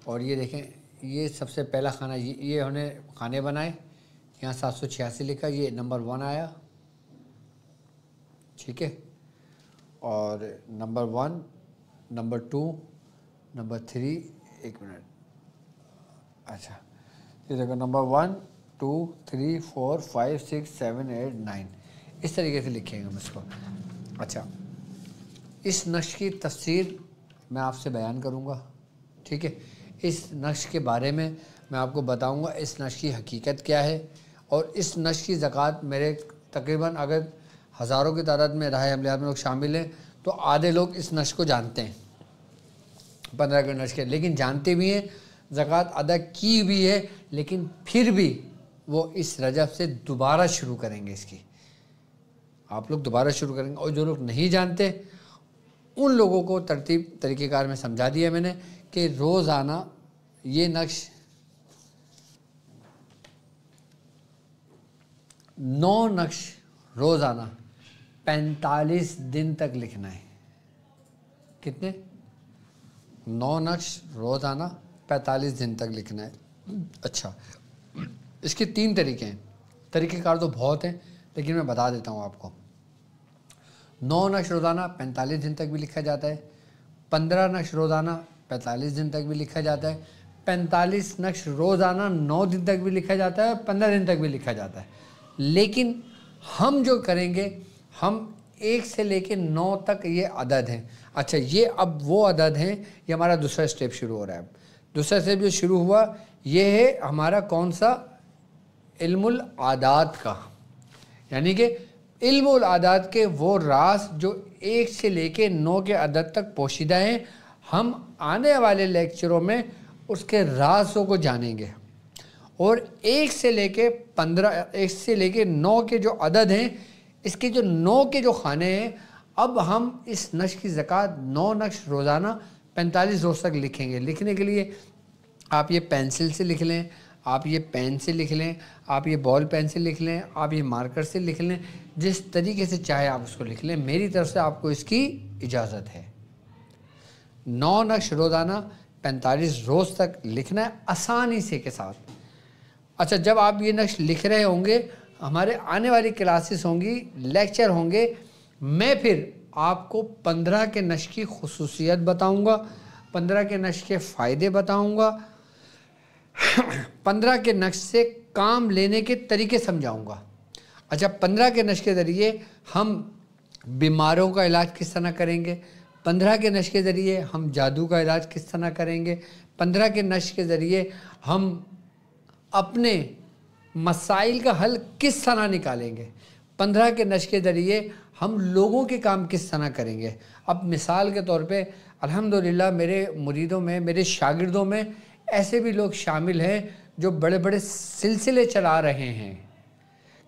और ये देखें ये सबसे पहला खाना ये ये हमने खाने बनाए यहाँ सात सौ छियासी लिखा ये नंबर वन आया ठीक है और number one number two number three एक मिनट अच्छा ये देखो number one two three four five six seven eight nine इस तरीके से लिखेंगे हम इसको अच्छा इस नक्श की तस्वीर मैं आपसे बयान करूँगा ठीक है इस नक्श के बारे में मैं आपको बताऊँगा इस नक्श की हकीकत क्या है और इस नक्श की ज़क़़त मेरे तकरीबन अगर हज़ारों की तादाद में राय अमलियात में लोग शामिल हैं तो आधे लोग इस नक्श को जानते हैं पंद्रह के नक्श के लेकिन जानते भी हैं ज़क़़त अदा की भी है लेकिन फिर भी वो इस रजब से दोबारा शुरू करेंगे इसकी आप लोग दोबारा शुरू करेंगे और जो लोग नहीं जानते उन लोगों को तरतीब तरीक़ेकार में समझा दिया मैंने कि रोज़ाना ये नक्श नौ नक्श रोज़ाना पैंतालीस दिन तक लिखना है कितने नौ नक्श रोज़ाना पैंतालीस दिन तक लिखना है अच्छा इसके तीन तरीके हैं तरीक़ेकार तो बहुत हैं लेकिन मैं बता देता हूँ आपको नौ नक्श रोज़ाना पैंतालीस दिन तक भी लिखा जाता है पंद्रह नक्श रोज़ाना पैंतालीस दिन तक भी लिखा जाता है पैंतालीस नक्श रोज़ाना नौ दिन तक भी लिखा जाता है और पंद्रह दिन तक भी लिखा जाता है लेकिन हम जो करेंगे हम एक से लेके नौ तक ये अदद हैं अच्छा ये अब वो अदद हैं ये हमारा दूसरा स्टेप शुरू हो रहा है दूसरा स्टेप जो शुरू हुआ ये है हमारा कौन सा इल्मुल आदात का यानी कि इल्म आदात के वो रास जो एक से लेके नौ के अदद तक पोशीदा हैं हम आने वाले लेक्चरों में उसके रासों को जानेंगे और एक से लेके पंद्रह एक से लेके नौ के जो अदद हैं इसके जो नौ के जो खाने हैं अब हम इस नक्श की ज़क़़त नौ नक्श रोज़ाना पैंतालीस रोज़ तक लिखेंगे लिखने के लिए आप ये पेंसिल से लिख लें आप ये पेन से लिख लें आप ये बॉल पेन से लिख लें आप ये मार्कर से लिख लें जिस तरीके से चाहे आप उसको लिख लें मेरी तरफ से आपको इसकी इजाज़त है नौ नक्श रोज़ाना पैंतालीस रोज़ तक लिखना है आसानी से के साथ अच्छा जब आप ये नक्श लिख रहे होंगे हमारे आने वाली क्लासेस होंगी लेक्चर होंगे मैं फिर आपको पंद्रह के नक्श की खसूसियत बताऊँगा पंद्रह के नक्श के फ़ायदे बताऊँगा पंद्रह के नक्श से काम लेने के तरीके समझाऊंगा अच्छा पंद्रह के नक्श के ज़रिए हम बीमारों का इलाज किस तरह करेंगे पंद्रह के नक्श के ज़रिए हम जादू का इलाज किस तरह करेंगे पंद्रह के नक्श के ज़रिए हम अपने मसाइल का हल किस तरह निकालेंगे पंद्रह के नक्श के ज़रिए हम लोगों के काम किस तरह करेंगे अब मिसाल के तौर पे अल्हम्दुलिल्लाह मेरे मुरीदों में मेरे शागिर्दों में ऐसे भी लोग शामिल हैं जो बड़े बड़े सिलसिले चला रहे हैं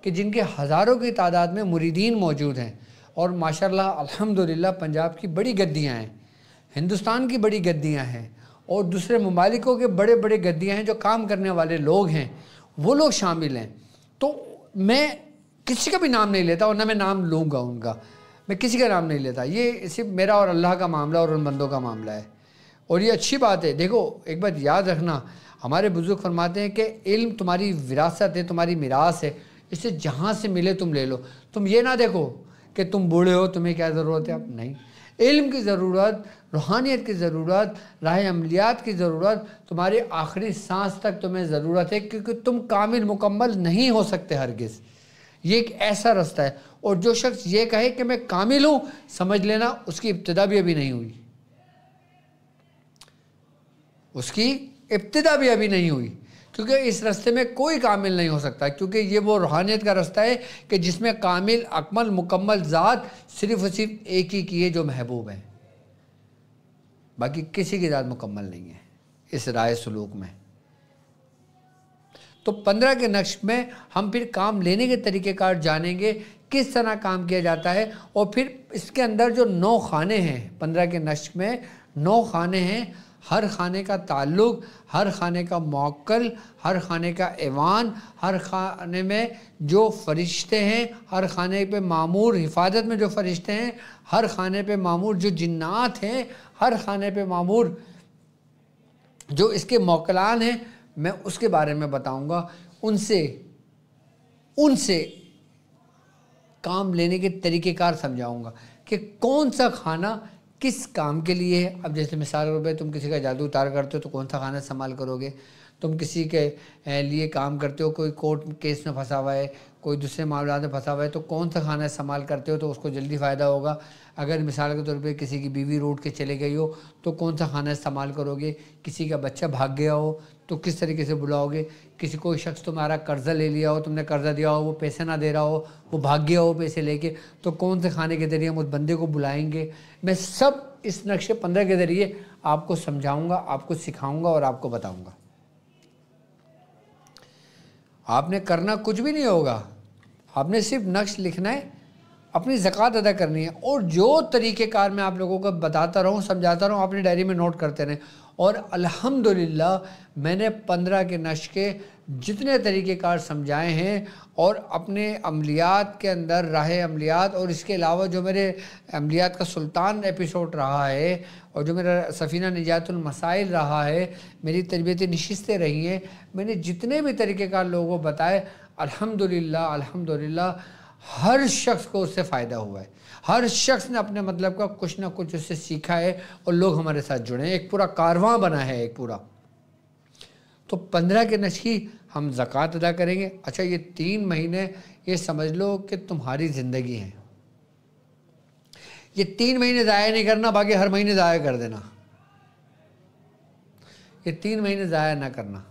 कि जिनके हज़ारों की तादाद में मुरीदीन मौजूद हैं और माशाल्लाह अल्हम्दुलिल्लाह पंजाब की बड़ी गद्दियाँ हैं हिंदुस्तान की बड़ी गद्दियाँ हैं और दूसरे ममालिकों के बड़े बड़े गद्दियाँ हैं जो काम करने वाले लोग हैं वो लोग शामिल हैं तो मैं किसी का भी नाम नहीं लेता और ना मैं नाम लूँगा उनका मैं किसी का नाम नहीं लेता ये सिर्फ मेरा और अल्लाह का मामला और उन बंदों का मामला है और ये अच्छी बात है देखो एक बार याद रखना हमारे बुज़ुर्ग फरमाते हैं कि इल्म तुम्हारी विरासत है तुम्हारी मिरास है इसे जहाँ से मिले तुम ले लो तुम ये ना देखो कि तुम बूढ़े हो तुम्हें क्या ज़रूरत है अब नहीं इल्म की ज़रूरत रूहानियत की ज़रूरत राय अमलियात की ज़रूरत तुम्हारी आखिरी सांस तक तुम्हें ज़रूरत है क्योंकि तुम कामिल मुकम्मल नहीं हो सकते हरगिज़ ये एक ऐसा रास्ता है और जो शख्स ये कहे कि मैं कामिल हूँ समझ लेना उसकी इब्तदा भी अभी नहीं हुई उसकी इब्तदा भी अभी नहीं हुई क्योंकि इस रास्ते में कोई कामिल नहीं हो सकता क्योंकि ये वो रूहानियत का रास्ता है कि जिसमें कामिल अकमल मुकम्मल ज़ात सिर्फ़ और सिर्फ एक ही की है जो महबूब है बाकी किसी की ज़ात मुकम्मल नहीं है इस राय सलूक में तो पंद्रह के नक्श में हम फिर काम लेने के तरीक़ेकार जानेंगे किस तरह काम किया जाता है और फिर इसके अंदर जो नौ खाने हैं पंद्रह के नक्श में नौ खाने हैं हर खाने का ताल्लुक हर खाने का मौकल हर खाने का ऐवान हर खाने में जो फरिश्ते हैं हर खाने पे मामूर हिफाजत में जो फरिश्ते हैं हर खाने पे मामूर जो जिन्नात हैं हर खाने पे मामूर जो इसके मौकलान हैं मैं उसके बारे में बताऊंगा उनसे उनसे काम लेने के तरीक़ेकार समझाऊंगा कि कौन सा खाना किस काम के लिए है अब जैसे मिसाल रूप तुम किसी का जादू उतार करते हो तो कौन सा खाना इस्तेमाल करोगे तुम किसी के लिए काम करते हो कोई कोर्ट केस में फंसा हुआ है कोई दूसरे मामला में फंसा हुआ है तो कौन सा खाना इस्तेमाल करते हो तो उसको जल्दी फ़ायदा होगा अगर मिसाल के तौर पे किसी की बीवी रोड के चले गई हो तो कौन सा खाना इस्तेमाल करोगे किसी का बच्चा भाग गया हो तो किस तरीके से बुलाओगे किसी कोई शख्स तुम्हारा कर्ज़ा ले लिया हो तुमने कर्ज़ा दिया हो वो पैसे ना दे रहा हो वो भाग गया हो पैसे लेके तो कौन से खाने के ज़रिए हम उस बंदे को बुलाएंगे मैं सब इस नक्शे पंद्रह के ज़रिए आपको समझाऊँगा आपको सिखाऊँगा और आपको बताऊँगा आपने करना कुछ भी नहीं होगा आपने सिर्फ नक्श लिखना है अपनी ज़क़़त अदा करनी है और जो तरीक़ेकार मैं आप लोगों को बताता रहूँ समझाता रहूँ अपनी डायरी में नोट करते रहें और अल्हम्दुलिल्लाह मैंने पंद्रह के नक्श के जितने तरीक़ेकार समझाए हैं और अपने अमलियात के अंदर राह अमलियात और इसके अलावा जो मेरे अमलियात का सुल्तान एपिसोड रहा है और जो मेरा सफ़ीना निजातुलमसाइल रहा है मेरी तरबियती नशस्तें रही हैं मैंने जितने भी तरीक़ेकार लोगों को बताए अलहमदिल्ला अलहमदिल्ला हर शख्स को उससे फ़ायदा हुआ है हर शख्स ने अपने मतलब का कुछ ना कुछ उससे सीखा है और लोग हमारे साथ जुड़े हैं एक पूरा कारवां बना है एक पूरा तो पंद्रह के नश की हम ज़क़़त अदा करेंगे अच्छा ये तीन महीने ये समझ लो कि तुम्हारी ज़िंदगी है ये तीन महीने ज़ाया नहीं करना बाकी हर महीने ज़ाया कर देना ये तीन महीने ज़ाया ना करना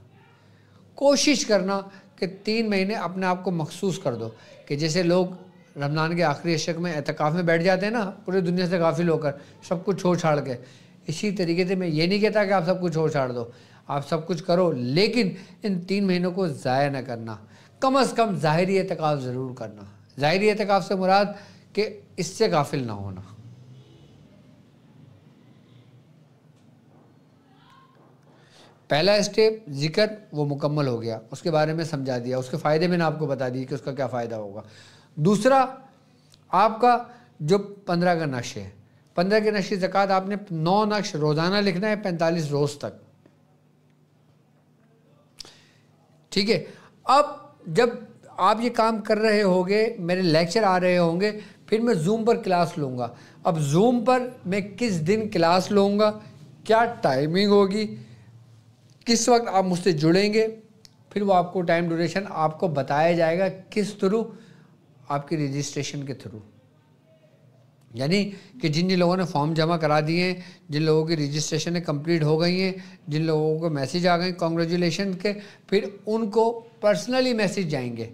कोशिश करना कि तीन महीने अपने आप को मखसूस कर दो कि जैसे लोग रमज़ान के आखिरी अशक में एहतिकाफ में बैठ जाते हैं ना पूरी दुनिया से काफिल होकर सब कुछ छोड़ छाड़ के इसी तरीके से मैं ये नहीं कहता कि आप सब कुछ छोड़ छाड़ दो आप सब कुछ करो लेकिन इन तीन महीनों को ज़ाया ना करना कम अज़ कम ज़ाहरी एहतिकाफ़ ज़रूर करना ज़ाहरी एहतिकाफ़ से मुराद कि इससे गाफिल ना होना पहला स्टेप जिक्र वो मुकम्मल हो गया उसके बारे में समझा दिया उसके फ़ायदे मैंने आपको बता दिए कि उसका क्या फ़ायदा होगा दूसरा आपका जो पंद्रह का नक्श है पंद्रह के नक्श ज़क़ात आपने नौ नक्श रोज़ाना लिखना है पैंतालीस रोज़ तक ठीक है अब जब आप ये काम कर रहे होंगे मेरे लेक्चर आ रहे होंगे फिर मैं जूम पर क्लास लूँगा अब जूम पर मैं किस दिन क्लास लूँगा क्या टाइमिंग होगी किस वक्त आप मुझसे जुड़ेंगे फिर वो आपको टाइम ड्यूरेशन आपको बताया जाएगा किस थ्रू आपकी रजिस्ट्रेशन के थ्रू यानी कि जिन जिन लोगों ने फॉर्म जमा करा दिए हैं जिन लोगों की रजिस्ट्रेशन कंप्लीट हो गई हैं जिन लोगों को मैसेज आ गए कॉन्ग्रेचुलेशन के फिर उनको पर्सनली मैसेज जाएंगे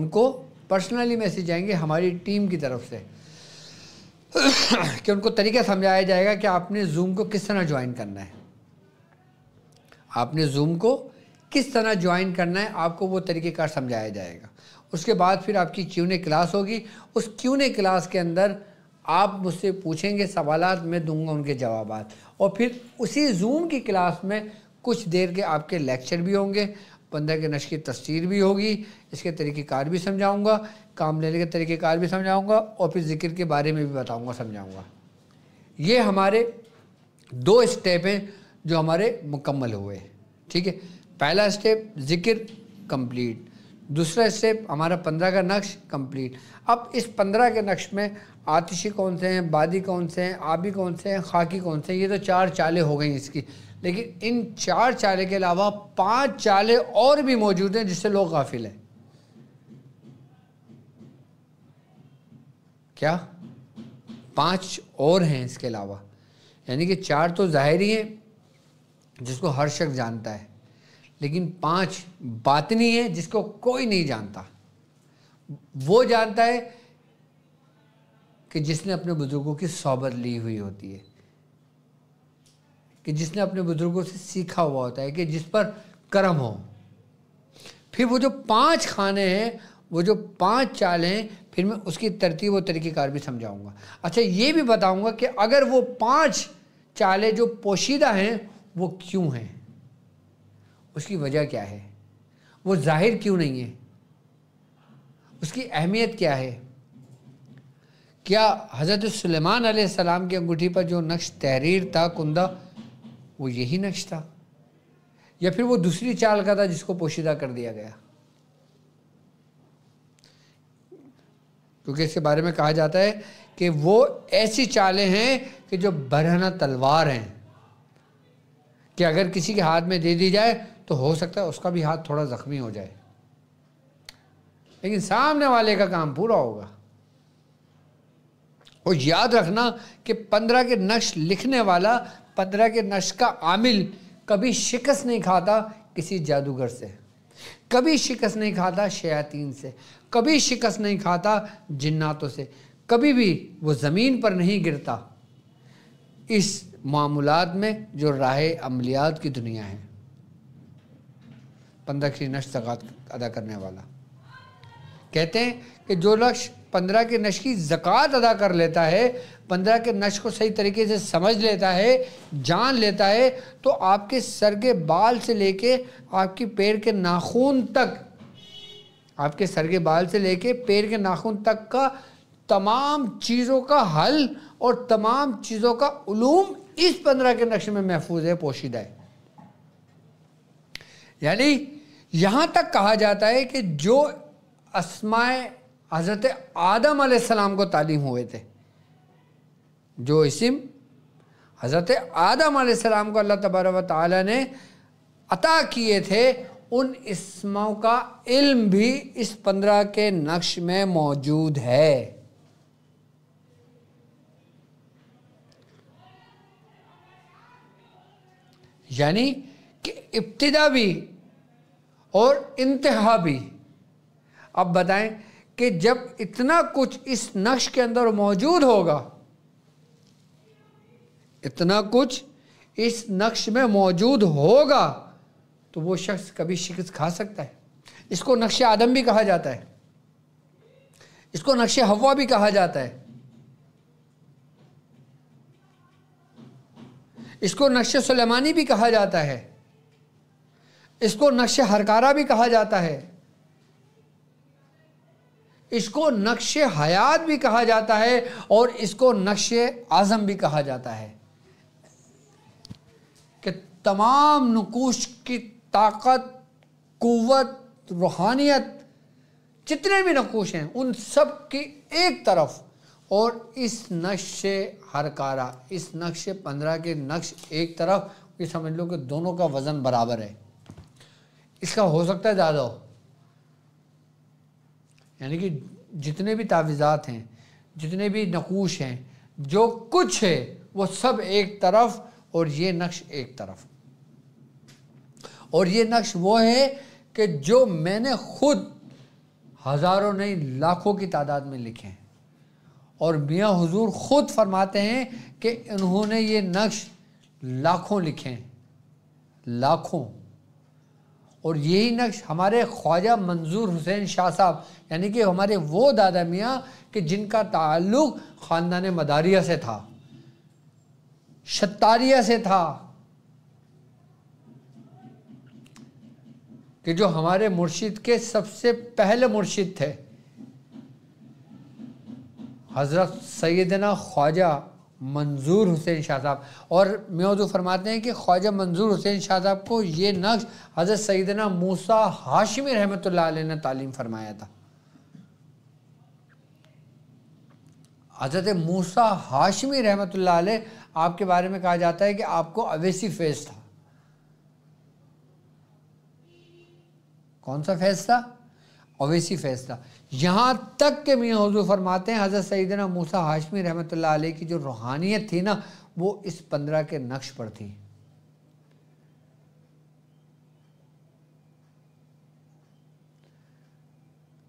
उनको पर्सनली मैसेज जाएंगे हमारी टीम की तरफ से कि उनको तरीका समझाया जाएगा कि आपने जूम को किस तरह ज्वाइन करना है आपने जूम को किस तरह ज्वाइन करना है आपको वो तरीक़ेकार समझाया जाएगा उसके बाद फिर आपकी क्यूने क्लास होगी उस क्यूने क्लास के अंदर आप मुझसे पूछेंगे सवाल मैं दूंगा उनके जवाब और फिर उसी जूम की क्लास में कुछ देर के आपके लेक्चर भी होंगे बंदर के नश की तस्वीर भी होगी इसके तरीक़ेकार भी समझाऊंगा काम लेने के तरीक़ेकार भी समझाऊंगा और फिर ज़िक्र के बारे में भी बताऊंगा समझाऊंगा ये हमारे दो स्टेप हैं जो हमारे मुकम्मल हुए ठीक है पहला स्टेप ज़िक्र कंप्लीट दूसरा स्टेप हमारा पंद्रह का नक्श कंप्लीट अब इस पंद्रह के नक्श में आतिशी कौन से हैं बादी कौन से हैं आबी कौन से हैं खाकी कौन से हैं ये तो चार चाले हो गई इसकी लेकिन इन चार चाले के अलावा पांच चाले और भी मौजूद हैं जिससे लोग गाफिल हैं क्या पांच और हैं इसके अलावा यानी कि चार तो ज़ाहिर ही हैं जिसको हर शख्स जानता है लेकिन पांच बातनी है जिसको कोई नहीं जानता वो जानता है कि जिसने अपने बुज़ुर्गों की सोबत ली हुई होती है कि जिसने अपने बुज़ुर्गों से सीखा हुआ होता है कि जिस पर कर्म हो फिर वो जो पांच खाने हैं वो जो पांच चाल हैं फिर मैं उसकी तरतीब और तरीक़ेकार भी समझाऊंगा अच्छा ये भी बताऊंगा कि अगर वो पांच चालें जो पोशीदा हैं वो क्यों हैं उसकी वजह क्या है वो जाहिर क्यों नहीं है उसकी अहमियत क्या है क्या हज़रत सलेमान सलाम की अंगूठी पर जो नक्श तहरीर था कुंदा वो यही नक्श था या फिर वो दूसरी चाल का था जिसको पोशीदा कर दिया गया क्योंकि इसके बारे में कहा जाता है कि वो ऐसी चालें हैं कि जो बरहना तलवार हैं कि अगर किसी के हाथ में दे दी जाए तो हो सकता है उसका भी हाथ थोड़ा ज़ख्मी हो जाए लेकिन सामने वाले का काम पूरा होगा और याद रखना कि पंद्रह के नक्श लिखने वाला पंद्रह के नक्श का आमिल कभी शिकस्त नहीं खाता किसी जादूगर से कभी शिकस्त नहीं खाता शयातीन से कभी शिकस्त नहीं खाता जिन्नातों से कभी भी वो ज़मीन पर नहीं गिरता इस मामूलत में जो राह अमलियात की दुनिया है पंद्रह की नश ज़क़़त अदा करने वाला कहते हैं कि जो लक्ष्य पंद्रह के नश की जक़ात अदा कर लेता है पंद्रह के नश को सही तरीके से समझ लेता है जान लेता है तो आपके सर के बाल से लेके आपकी पेड़ के नाखून तक आपके सर के बाल से लेके पेड़ के नाखून तक का तमाम चीज़ों का हल और तमाम चीज़ों का उलूम इस पंद्रह के नक्श में महफूज है पोशीदा है यानी यहाँ तक कहा जाता है कि जो असमाय हज़रत आदम आसमाम को तालीम हुए थे जो इसम हज़रत आदम सलाम को अल्लाह तबारा ताली ने अता किए थे उन इसमों का इल्म भी इस पंद्रह के नक्श में मौजूद है यानी कि इब्तदा भी और इंतहा भी अब बताएं कि जब इतना कुछ इस नक्श के अंदर मौजूद होगा इतना कुछ इस नक्श में मौजूद होगा तो वो शख्स कभी शिक्ष खा सकता है इसको नक्श आदम भी कहा जाता है इसको नक्श हवा भी कहा जाता है इसको नक्श सुलेमानी भी कहा जाता है इसको नक्श हरकारा भी कहा जाता है इसको नक्श हयात भी कहा जाता है और इसको नक्श आज़म भी कहा जाता है कि तमाम नकुश की ताकत कुवत रूहानियत जितने भी नकुश हैं उन सब की एक तरफ और इस नक्श हरकारा इस नक्श पंद्रह के नक्श एक तरफ ये समझ लो कि दोनों का वज़न बराबर है इसका हो सकता है ज़्यादा हो यानी कि जितने भी तावीज़ात हैं जितने भी नकूश हैं जो कुछ है वो सब एक तरफ और ये नक्श एक तरफ और ये नक्श वो है कि जो मैंने खुद हज़ारों नहीं लाखों की तादाद में लिखे हैं और मियाँ हुजूर ख़ुद फरमाते हैं कि इन्होंने ये नक्श लाखों लिखे हैं लाखों और यही नक्श हमारे ख्वाजा मंजूर हुसैन शाह साहब यानी कि हमारे वो दादा मियाँ कि जिनका ताल्लुक़ ख़ानदान मदारिया से था शतारिया से था कि जो हमारे मुर्शिद के सबसे पहले मुर्शिद थे हज़रत सैदना ख्वाजा मंजूर हुसैन शाह साहब और म्योजू फरमाते हैं कि ख्वाजा मंजूर हुसैन शाह साहब को ये नक्श हज़रत सईदना मूसा हाशमी रहमत ने तालीम फरमाया था हज़रत मूसा हाशमी रहमत आपके बारे में कहा जाता है कि आपको अवेसी फेस था कौन सा फेस था अवेसी फेस था यहाँ तक के मियाँ हजू फरमाते हैं हज़रत सईदन मूसा हाशमी रहमत आल की जो रूहानियत थी ना वो इस पंद्रह के नक्श पर थी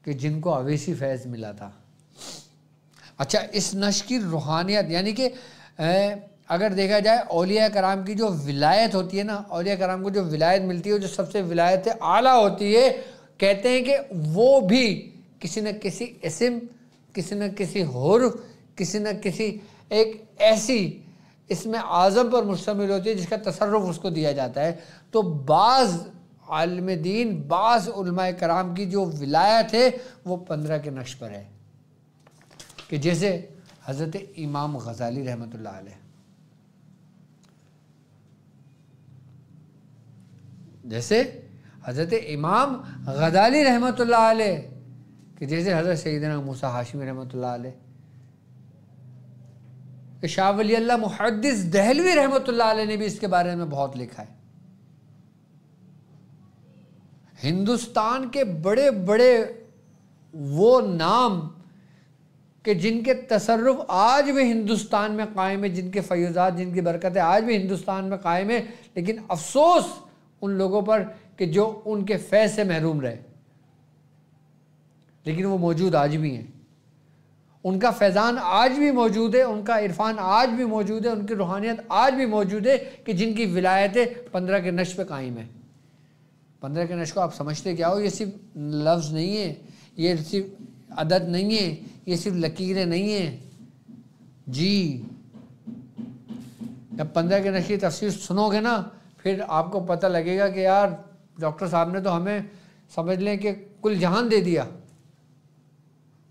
कि जिनको अवेसी फैज़ मिला था अच्छा इस नश की रूहानियत यानी कि अगर देखा जाए अलिया कराम की जो विलायत होती है ना अलिया कराम को जो विलायत मिलती है जो सबसे विलायत आला होती है कहते हैं कि वो भी किसी न किसी इसम किसी न किसी हर किसी न किसी एक ऐसी इसमें आज़म पर मुश्तमिल होती है जिसका तसरफ उसको दिया जाता है तो बाज़ आलम दीन बाज़ कराम की जो विलायत है वो पंद्रह के नक्श पर है कि जैसे हज़रत इमाम गज़ाली रहमत जैसे हज़रत इमाम गज़ाली रहमत कि जैसे हज़रत सैदना मूसा हाशमी रहमत कि शाह मुहदस दहलवी रहमत ने भी इसके बारे में बहुत लिखा है हिंदुस्तान के बड़े बड़े वो नाम के जिनके तसरफ आज भी हिंदुस्तान में कायम है जिनके फयूज़ात जिनकी बरकतें आज भी हिंदुस्तान में कायम है लेकिन अफसोस उन लोगों पर कि जो उनके फैज़ से महरूम रहे लेकिन वो मौजूद आज भी हैं उनका फैज़ान आज भी मौजूद है उनका इरफान आज भी मौजूद है उनकी रूहानियत आज भी मौजूद है कि जिनकी विलायतें पंद्रह के नश पे कायम है पंद्रह के नश को आप समझते क्या हो ये सिर्फ लफ्ज़ नहीं है ये सिर्फ अदद नहीं है ये सिर्फ लकीरें नहीं हैं जी जब पंद्रह के नश की तस्वीर सुनोगे ना फिर आपको पता लगेगा कि यार डॉक्टर साहब ने तो हमें समझ लें कि कुल जहान दे दिया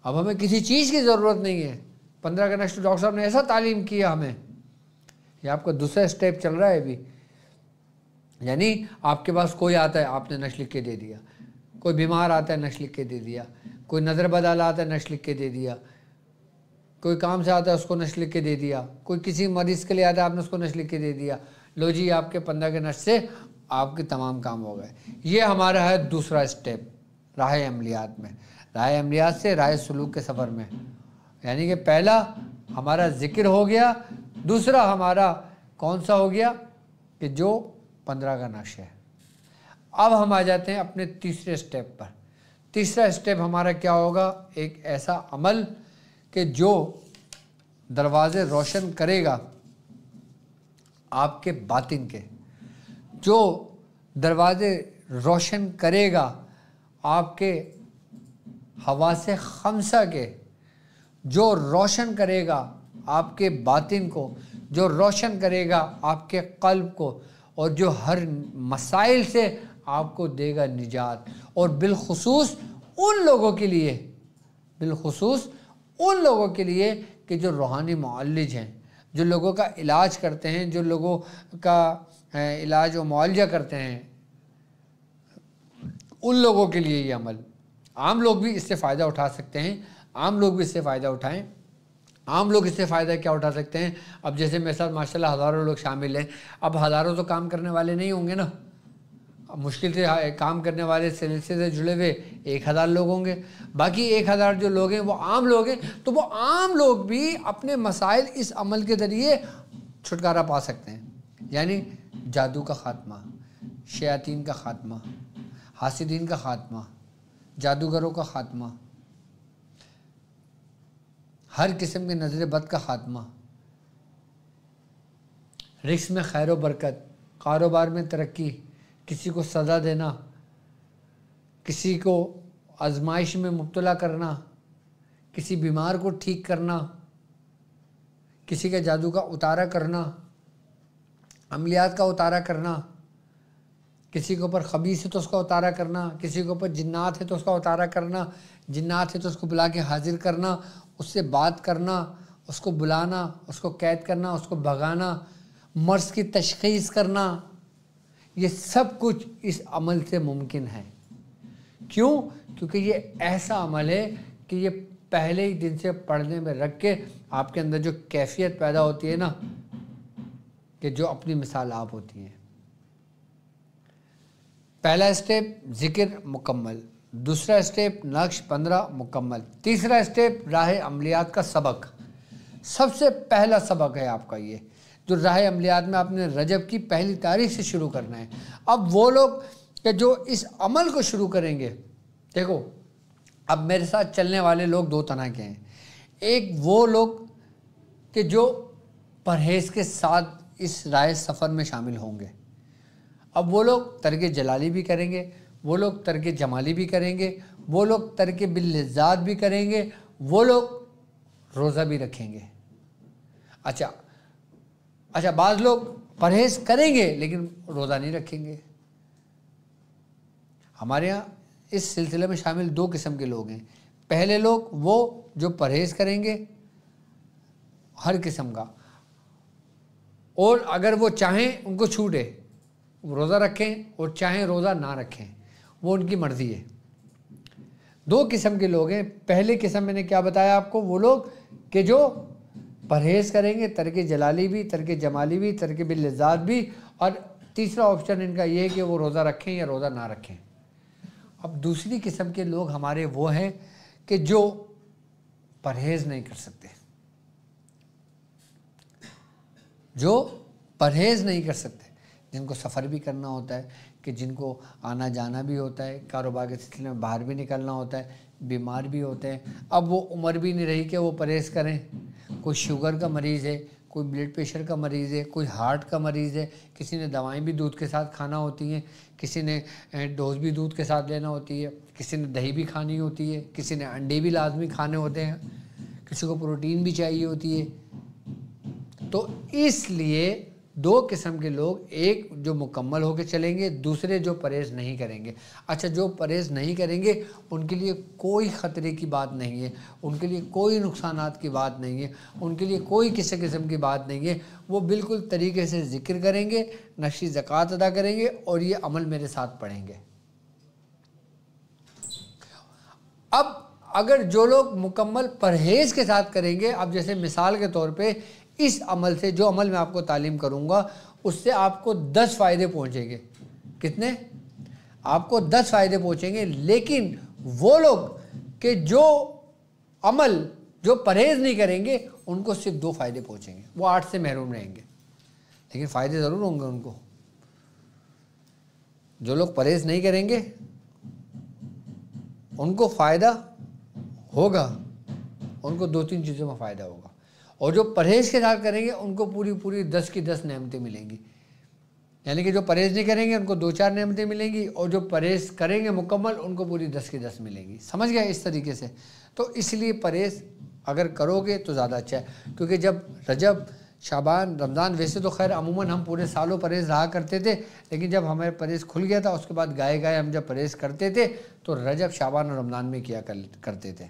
अब हमें किसी चीज़ की ज़रूरत नहीं है पंद्रह का नेक्स्ट डॉक्टर साहब ने ऐसा तालीम किया हमें ये आपका दूसरा स्टेप चल रहा है अभी यानी आपके पास कोई आता है आपने नश लिख के दे दिया कोई बीमार आता है नश लिख के दे दिया कोई नज़र बदल आता है नश लिख के दे दिया कोई काम से आता है उसको नश लिख के दे दिया कोई किसी मरीज़ के लिए आता है आपने उसको नश लिख के दे दिया लो जी आपके पंद्रह के नश से आपके तमाम काम हो गए ये हमारा है दूसरा स्टेप राह अमलियात में राय अमरियात से राय सलूक के सफ़र में यानी कि पहला हमारा ज़िक्र हो गया दूसरा हमारा कौन सा हो गया कि जो पंद्रह का नक्श है अब हम आ जाते हैं अपने तीसरे स्टेप पर तीसरा स्टेप हमारा क्या होगा एक ऐसा अमल कि जो दरवाज़े रोशन करेगा आपके बातिन के जो दरवाज़े रोशन करेगा आपके हवा से खमसा के जो रोशन करेगा आपके बातिन को जो रोशन करेगा आपके कल्ब को और जो हर मसाइल से आपको देगा निजात और बिलखसूस उन लोगों के लिए बिलखसूस उन लोगों के लिए कि जो रूहानी मालज हैं जो लोगों का इलाज करते हैं जो लोगों का इलाज व मुआलजा करते हैं उन लोगों के लिए ये अमल आम लोग भी इससे फ़ायदा उठा सकते हैं आम लोग भी इससे फ़ायदा उठाएं आम लोग इससे फ़ायदा क्या उठा सकते हैं अब जैसे मेरे साथ माशा हज़ारों लोग शामिल हैं अब हज़ारों तो काम करने वाले नहीं होंगे ना मुश्किल से हाँ, काम करने वाले सिलसिले से जुड़े हुए एक हज़ार लोग होंगे बाकी एक हज़ार जो लोग हैं वो आम लोग हैं तो वो आम लोग भी अपने मसाइल इस अमल के ज़रिए छुटकारा पा सकते हैं यानी जादू का ख़ात्मा शयातीन का ख़ात्मा हासिदीन का ख़ात्मा जादूगरों का खात्मा हर किस्म के नज़र बद का खात्मा रिक्स में खैर बरकत कारोबार में तरक्की किसी को सज़ा देना किसी को आजमाइश में मुबतला करना किसी बीमार को ठीक करना किसी के जादू का उतारा करना अमलियात का उतारा करना किसी के ऊपर खबीस है तो उसका उतारा करना किसी के ऊपर जिन्नात है तो उसका उतारा करना जिन्नात है तो उसको बुला के हाजिर करना उससे बात करना उसको बुलाना उसको कैद करना उसको भगाना मर्ज की तशखीस करना ये सब कुछ इस अमल से मुमकिन है क्यों क्योंकि ये ऐसा अमल है कि ये पहले ही दिन से पढ़ने में रख के आपके अंदर जो कैफियत पैदा होती है ना कि जो अपनी मिसाल आप होती हैं पहला स्टेप ज़िक्र मुकम्मल दूसरा स्टेप नक्श पंद्रह मुकम्मल तीसरा स्टेप राह अमलियात का सबक सबसे पहला सबक है आपका ये जो राह अमलियात में आपने रजब की पहली तारीख से शुरू करना है अब वो लोग जो इस अमल को शुरू करेंगे देखो अब मेरे साथ चलने वाले लोग दो तरह के हैं एक वो लोग के जो परहेज़ के साथ इस राय सफ़र में शामिल होंगे अब वो लोग तरक जलाली भी करेंगे वो लोग तरक जमाली भी करेंगे वो लोग तरक बिल्लजात भी करेंगे वो लोग रोज़ा भी रखेंगे अच्छा अच्छा बाद लोग परहेज़ करेंगे लेकिन रोज़ा नहीं रखेंगे हमारे यहाँ इस सिलसिले में शामिल दो किस्म के लोग हैं पहले लोग वो जो परहेज़ करेंगे हर किस्म का और अगर वो चाहें उनको छूटे रोज़ा रखें और चाहें रोज़ा ना रखें वो उनकी मर्ज़ी है दो किस्म के लोग हैं पहले किस्म मैंने क्या बताया आपको वो लोग कि जो परहेज़ करेंगे तरक जलाली भी तरक जमाली भी तरक बिल्लजात भी और तीसरा ऑप्शन इनका ये है कि वो रोज़ा रखें या रोज़ा ना रखें अब दूसरी किस्म के लोग हमारे वो हैं कि जो परहेज़ नहीं कर सकते जो परहेज़ नहीं कर सकते जिनको सफ़र भी करना होता है कि जिनको आना जाना भी होता है कारोबार के सिलसिले में बाहर भी निकलना होता है बीमार भी होते हैं अब वो उम्र भी नहीं रही कि वो परहेज़ करें कोई शुगर का मरीज़ है कोई ब्लड प्रेशर का मरीज़ है कोई हार्ट का मरीज़ है किसी ने दवाएं भी दूध के साथ खाना होती हैं किसी ने डोज भी दूध के साथ लेना होती है किसी ने दही भी खानी होती है किसी ने अंडे भी लाजमी खाने होते हैं किसी को प्रोटीन भी चाहिए होती है तो इसलिए दो किस्म के लोग एक जो मुकम्मल होकर चलेंगे दूसरे जो परहेज़ नहीं करेंगे अच्छा जो परहेज़ नहीं करेंगे उनके लिए कोई ख़तरे की बात नहीं है उनके लिए कोई नुकसान की बात नहीं है उनके लिए कोई किसी किस्म की बात नहीं है वो बिल्कुल तरीके से ज़िक्र करेंगे नशी ज़क़़त अदा करेंगे और ये अमल मेरे साथ पढ़ेंगे अब अगर जो लोग मुकम्मल परहेज़ के साथ करेंगे अब जैसे मिसाल के तौर पे इस अमल से जो अमल मैं आपको तालीम करूँगा उससे आपको दस फ़ायदे पहुँचेंगे कितने आपको दस फ़ायदे पहुँचेंगे लेकिन वो लोग के जो अमल जो परहेज़ नहीं करेंगे उनको सिर्फ दो फ़ायदे पहुँचेंगे वो आठ से महरूम रहेंगे लेकिन फ़ायदे ज़रूर होंगे उनको जो लोग परहेज़ नहीं करेंगे उनको फ़ायदा होगा उनको दो तीन चीज़ों में फ़ायदा होगा और जो परहेज के साथ करेंगे उनको पूरी पूरी दस की दस नियमतें मिलेंगी यानी कि जो परहेज नहीं करेंगे उनको दो चार नियमतें मिलेंगी और जो परहेज करेंगे मुकम्मल उनको पूरी दस की दस मिलेंगी समझ गया इस तरीके से तो इसलिए परहेज अगर करोगे तो ज़्यादा अच्छा है क्योंकि जब रजब शाबान रमज़ान वैसे तो खैर अमूमन हम पूरे सालों परहेज़ रहा करते थे लेकिन जब हमारे परहेज़ खुल गया था उसके बाद गाए गाए हम जब परहेज़ करते थे तो रजब शाबान और रमज़ान में किया कर, करते थे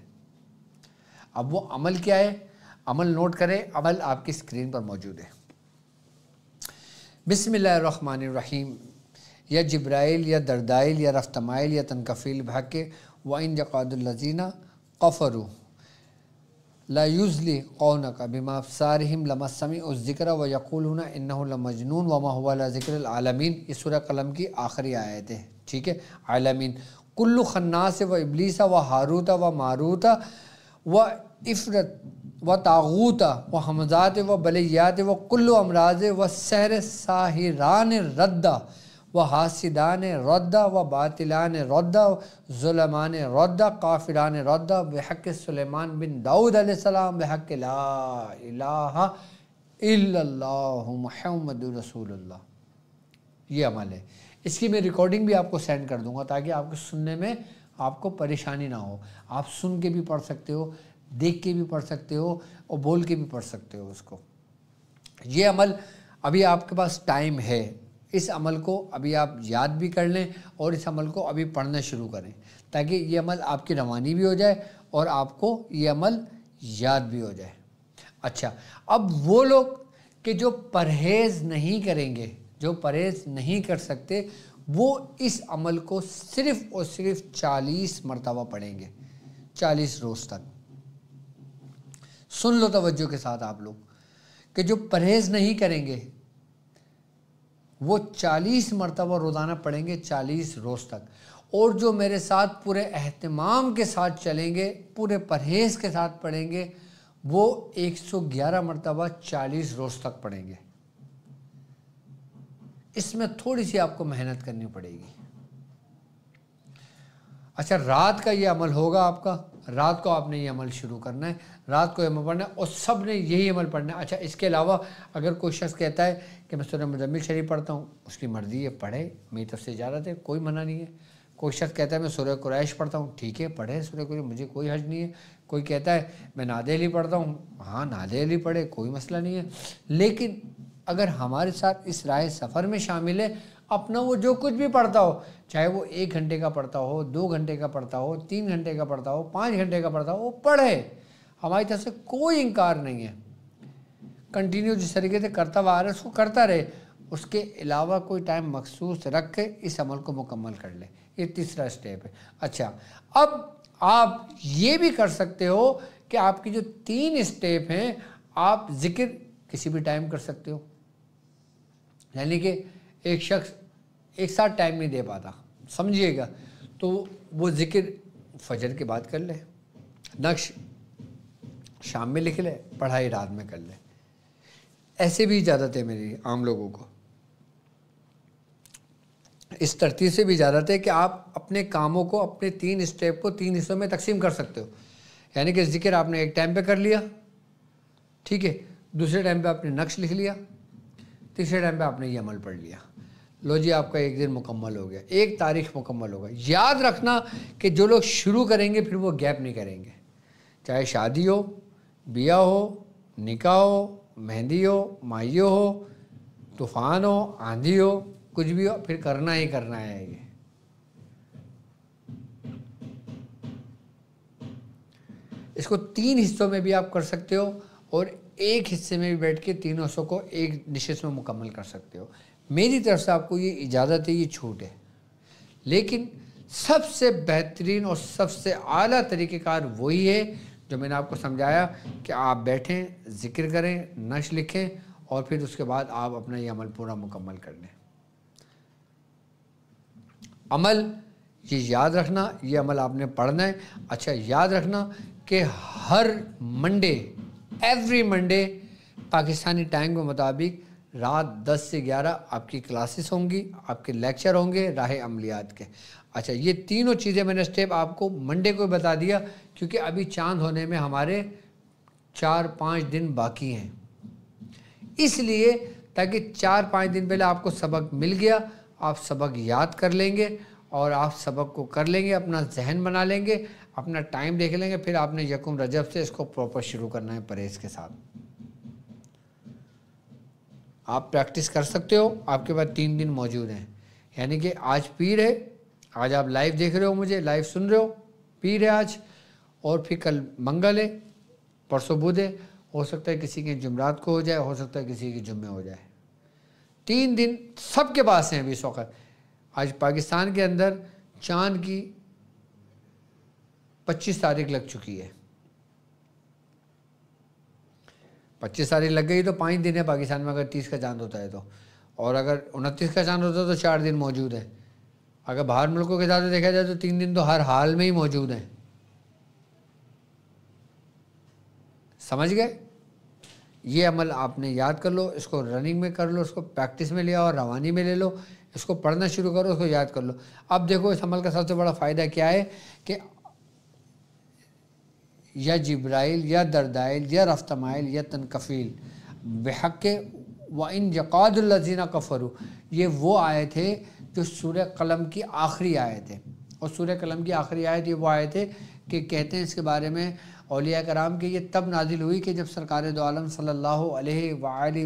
अब वो अमल क्या है अमल नोट करें अमल आपकी स्क्रीन पर मौजूद है बिसमीम या जब्राइल या दर्दाइल या रफ्तमाइल या तनकफ़ील व वाइन जक़ादुल्लजीना कफ़रू लायूजली कौन का बिमा सारहिम लमा समी उस ज़िक्र व यकूल मजनून वमा हुआ ज़िक्र आलमीन इस सूर कलम की आखिरी आयत है ठीक है आलमीन कुल्लु खन्नास व इबलीसा व हारूता व मारूता व इफ़रत व तागूत व हमजात व बलियात व कुल्लु अमराज व सहर साहिरान रद्दा व हासिदान रद्दा व बातिलान रद्दा जुलमान रद्दा काफिरान रद्दा बहक सुलेमान बिन दाऊद आसमाम बहक महमद रसूल ये अमल है इसकी मैं रिकॉर्डिंग भी आपको सेंड कर दूंगा ताकि आपके सुनने में आपको परेशानी ना हो आप सुन के भी पढ़ सकते हो देख के भी पढ़ सकते हो और बोल के भी पढ़ सकते हो उसको ये अमल अभी आपके पास टाइम है इस अमल को अभी आप याद भी कर लें और इस अमल को अभी पढ़ना शुरू करें ताकि ये अमल आपकी रवानी भी हो जाए और आपको ये अमल याद भी हो जाए अच्छा अब वो लोग कि जो परहेज़ नहीं करेंगे जो परहेज़ नहीं कर सकते वो इस अमल को सिर्फ़ और सिर्फ 40 मरतबा पढ़ेंगे 40 रोज़ तक सुन लो तवज्जो के साथ आप लोग कि जो परहेज़ नहीं करेंगे वो चालीस मरतबा रोज़ाना पढ़ेंगे चालीस रोज़ तक और जो मेरे साथ पूरे अहतमाम के साथ चलेंगे पूरे परहेज़ के साथ पढ़ेंगे वो 111 मरतबा 40 रोज़ तक पढ़ेंगे इसमें थोड़ी सी आपको मेहनत करनी पड़ेगी अच्छा रात का ये अमल होगा आपका रात को आपने ये अमल शुरू करना है रात को अमल पढ़ना है और सब ने यही अमल पढ़ना है अच्छा इसके अलावा अगर कोई शख्स कहता है कि मैं सुन मुजम्मिल शरीफ पढ़ता हूँ उसकी मर्ज़ी है पढ़े मेरी तरफ से इजाज़त है कोई मना नहीं है कोई शख्स कहता है मैं सूर्य क्रैश पढ़ता हूँ ठीक है पढ़े सूर्य क्रैश मुझे कोई हज नहीं है कोई कहता है मैं नादेली पढ़ता हूँ हाँ नादेली पढ़े कोई मसला नहीं है लेकिन अगर हमारे साथ इस राय सफ़र में शामिल है अपना वो जो कुछ भी पढ़ता हो चाहे वो एक घंटे का पढ़ता हो दो घंटे का पढ़ता हो तीन घंटे का पढ़ता हो पाँच घंटे का पढ़ता हो वो पढ़े हमारी तरफ से कोई इनकार नहीं है कंटिन्यू जिस तरीके से करता हुआ आ रहा है उसको करता रहे उसके अलावा कोई टाइम मखसूस रख के इस अमल को मुकम्मल कर ले ये तीसरा स्टेप है अच्छा अब आप ये भी कर सकते हो कि आपकी जो तीन स्टेप हैं आप ज़िक्र किसी भी टाइम कर सकते हो यानी कि एक शख्स एक साथ टाइम नहीं दे पाता समझिएगा तो वो ज़िक्र फजर के बाद कर ले नक्श शाम में लिख ले पढ़ाई रात में कर ले ऐसे भी इजाज़त है मेरी आम लोगों को इस तरतीब से भी इजाज़त है कि आप अपने कामों को अपने तीन स्टेप को तीन हिस्सों में तकसीम कर सकते हो यानी कि जिक्र आपने एक टाइम पे कर लिया ठीक है दूसरे टाइम पे आपने नक्श लिख लिया तीसरे टाइम पे आपने ये अमल पढ़ लिया लो जी आपका एक दिन मुकम्मल हो गया एक तारीख मुकम्मल हो गया याद रखना कि जो लोग शुरू करेंगे फिर वो गैप नहीं करेंगे चाहे शादी हो बिया हो निका हो मेहंदी हो माइयो हो तूफ़ान हो आंधी हो कुछ भी हो फिर करना ही करना है ये इसको तीन हिस्सों में भी आप कर सकते हो और एक हिस्से में भी बैठ के तीन हिस्सों को एक निश्चित में मुकम्मल कर सकते हो मेरी तरफ से आपको ये इजाज़त है ये छूट है लेकिन सबसे बेहतरीन और सबसे आला तरीक़ेकार वही है जो मैंने आपको समझाया कि आप बैठें ज़िक्र करें नश लिखें और फिर उसके बाद आप अपना ये अमल पूरा मुकम्मल कर लें अमल ये याद रखना ये अमल आपने पढ़ना है अच्छा याद रखना कि हर Monday every Monday Pakistani time के मुताबिक रात 10 से 11 आपकी क्लासेस होंगी आपके लेक्चर होंगे राह अमलियात के अच्छा ये तीनों चीज़ें मैंने स्टेप आपको मंडे को बता दिया क्योंकि अभी चांद होने में हमारे चार पाँच दिन बाकी हैं इसलिए ताकि चार पाँच दिन पहले आपको सबक मिल गया आप सबक याद कर लेंगे और आप सबक को कर लेंगे अपना जहन बना लेंगे अपना टाइम देख लेंगे फिर आपने यकुम रजब से इसको प्रॉपर शुरू करना है परहेज़ के साथ आप प्रैक्टिस कर सकते हो आपके पास तीन दिन मौजूद हैं यानी कि आज पीर है आज आप लाइव देख रहे हो मुझे लाइव सुन रहे हो पीर है आज और फिर कल मंगल है परसों बुध है हो सकता है किसी के जुमरात को हो जाए हो सकता है किसी के जुम्मे हो जाए तीन दिन सबके पास हैं अभी इस वक्त आज पाकिस्तान के अंदर चांद की पच्चीस तारीख लग चुकी है पच्चीस तारीख लग गई तो पाँच दिन है पाकिस्तान में अगर तीस का चांद होता है तो और अगर उनतीस का चांद होता है तो चार दिन मौजूद है अगर बाहर मुल्कों के हिसाब से देखा जाए तो तीन दिन तो हर हाल में ही मौजूद हैं समझ गए ये अमल आपने याद कर लो इसको रनिंग में कर लो इसको प्रैक्टिस में लिया और रवानी में ले लो इसको पढ़ना शुरू करो उसको याद कर लो अब देखो इस अमल का सबसे बड़ा फ़ायदा क्या है कि या जिब्राइल या दरदाइल या रफ्तमाइल या तनकफ़ील बेहक व इन जक़ादीना कफरु ये वो आए थे जो सूर कलम की आखिरी आए थे और सूर कलम की आखिरी आयत ये वो आए थे कि कहते हैं इसके बारे में अलिया कराम कि ये तब नाजिल हुई कि जब सरकार दोम सल्ला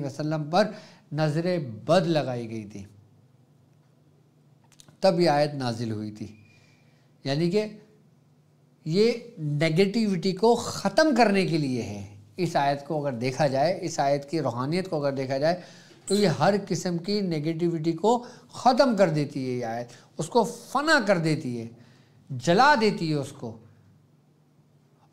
वसम पर नज़र बद लगाई गई थी तब ये आयत नाजिल हुई थी यानी कि ये नेगेटिविटी को ख़त्म करने के लिए है इस आयत को अगर देखा जाए इस आयत की रूहानियत को अगर देखा जाए तो ये हर किस्म की नेगेटिविटी को ख़त्म कर देती है ये आयत उसको फना कर देती है जला देती है उसको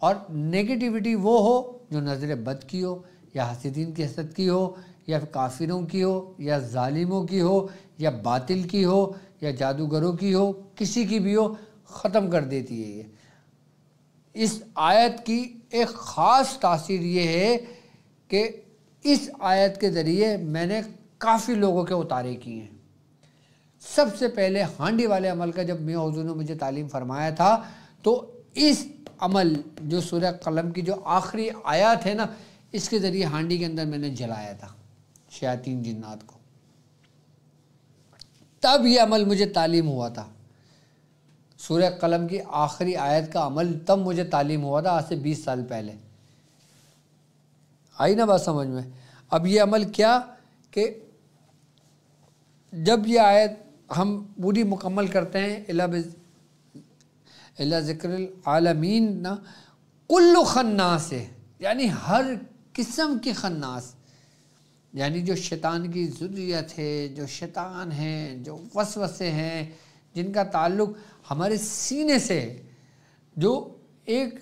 और नेगेटिविटी वो हो जो नज़र बद की हो या हसीदीन की हसद की हो या काफिरों की हो या ालिमों की हो या बातिल की हो या जादूगरों की हो किसी की भी हो ख़त्म कर देती है ये इस आयत की एक ख़ास तासीर ये है कि इस आयत के ज़रिए मैंने काफ़ी लोगों के उतारे किए हैं सबसे पहले हांडी वाले अमल का जब मैं हजू ने मुझे तालीम फरमाया था तो इस अमल जो सूर्य कलम की जो आखिरी आयत है ना इसके ज़रिए हांडी के अंदर मैंने जलाया था शयातीन जन्नात को तब यह अमल मुझे तालीम हुआ था सूर्य कलम की आखिरी आयत का अमल तब मुझे तालीम हुआ था आज से बीस साल पहले आई ना बात समझ में अब ये अमल क्या कि जब ये आयत हम पूरी मुकम्मल करते हैं अला ज़िक्र आलमीन ना कुल्लु खन्नास है यानी हर किस्म की खन्नास यानी जो शैतान की ज़रूरत है जो शैतान हैं जो वसवसे हैं जिनका ताल्लुक़ हमारे सीने से जो एक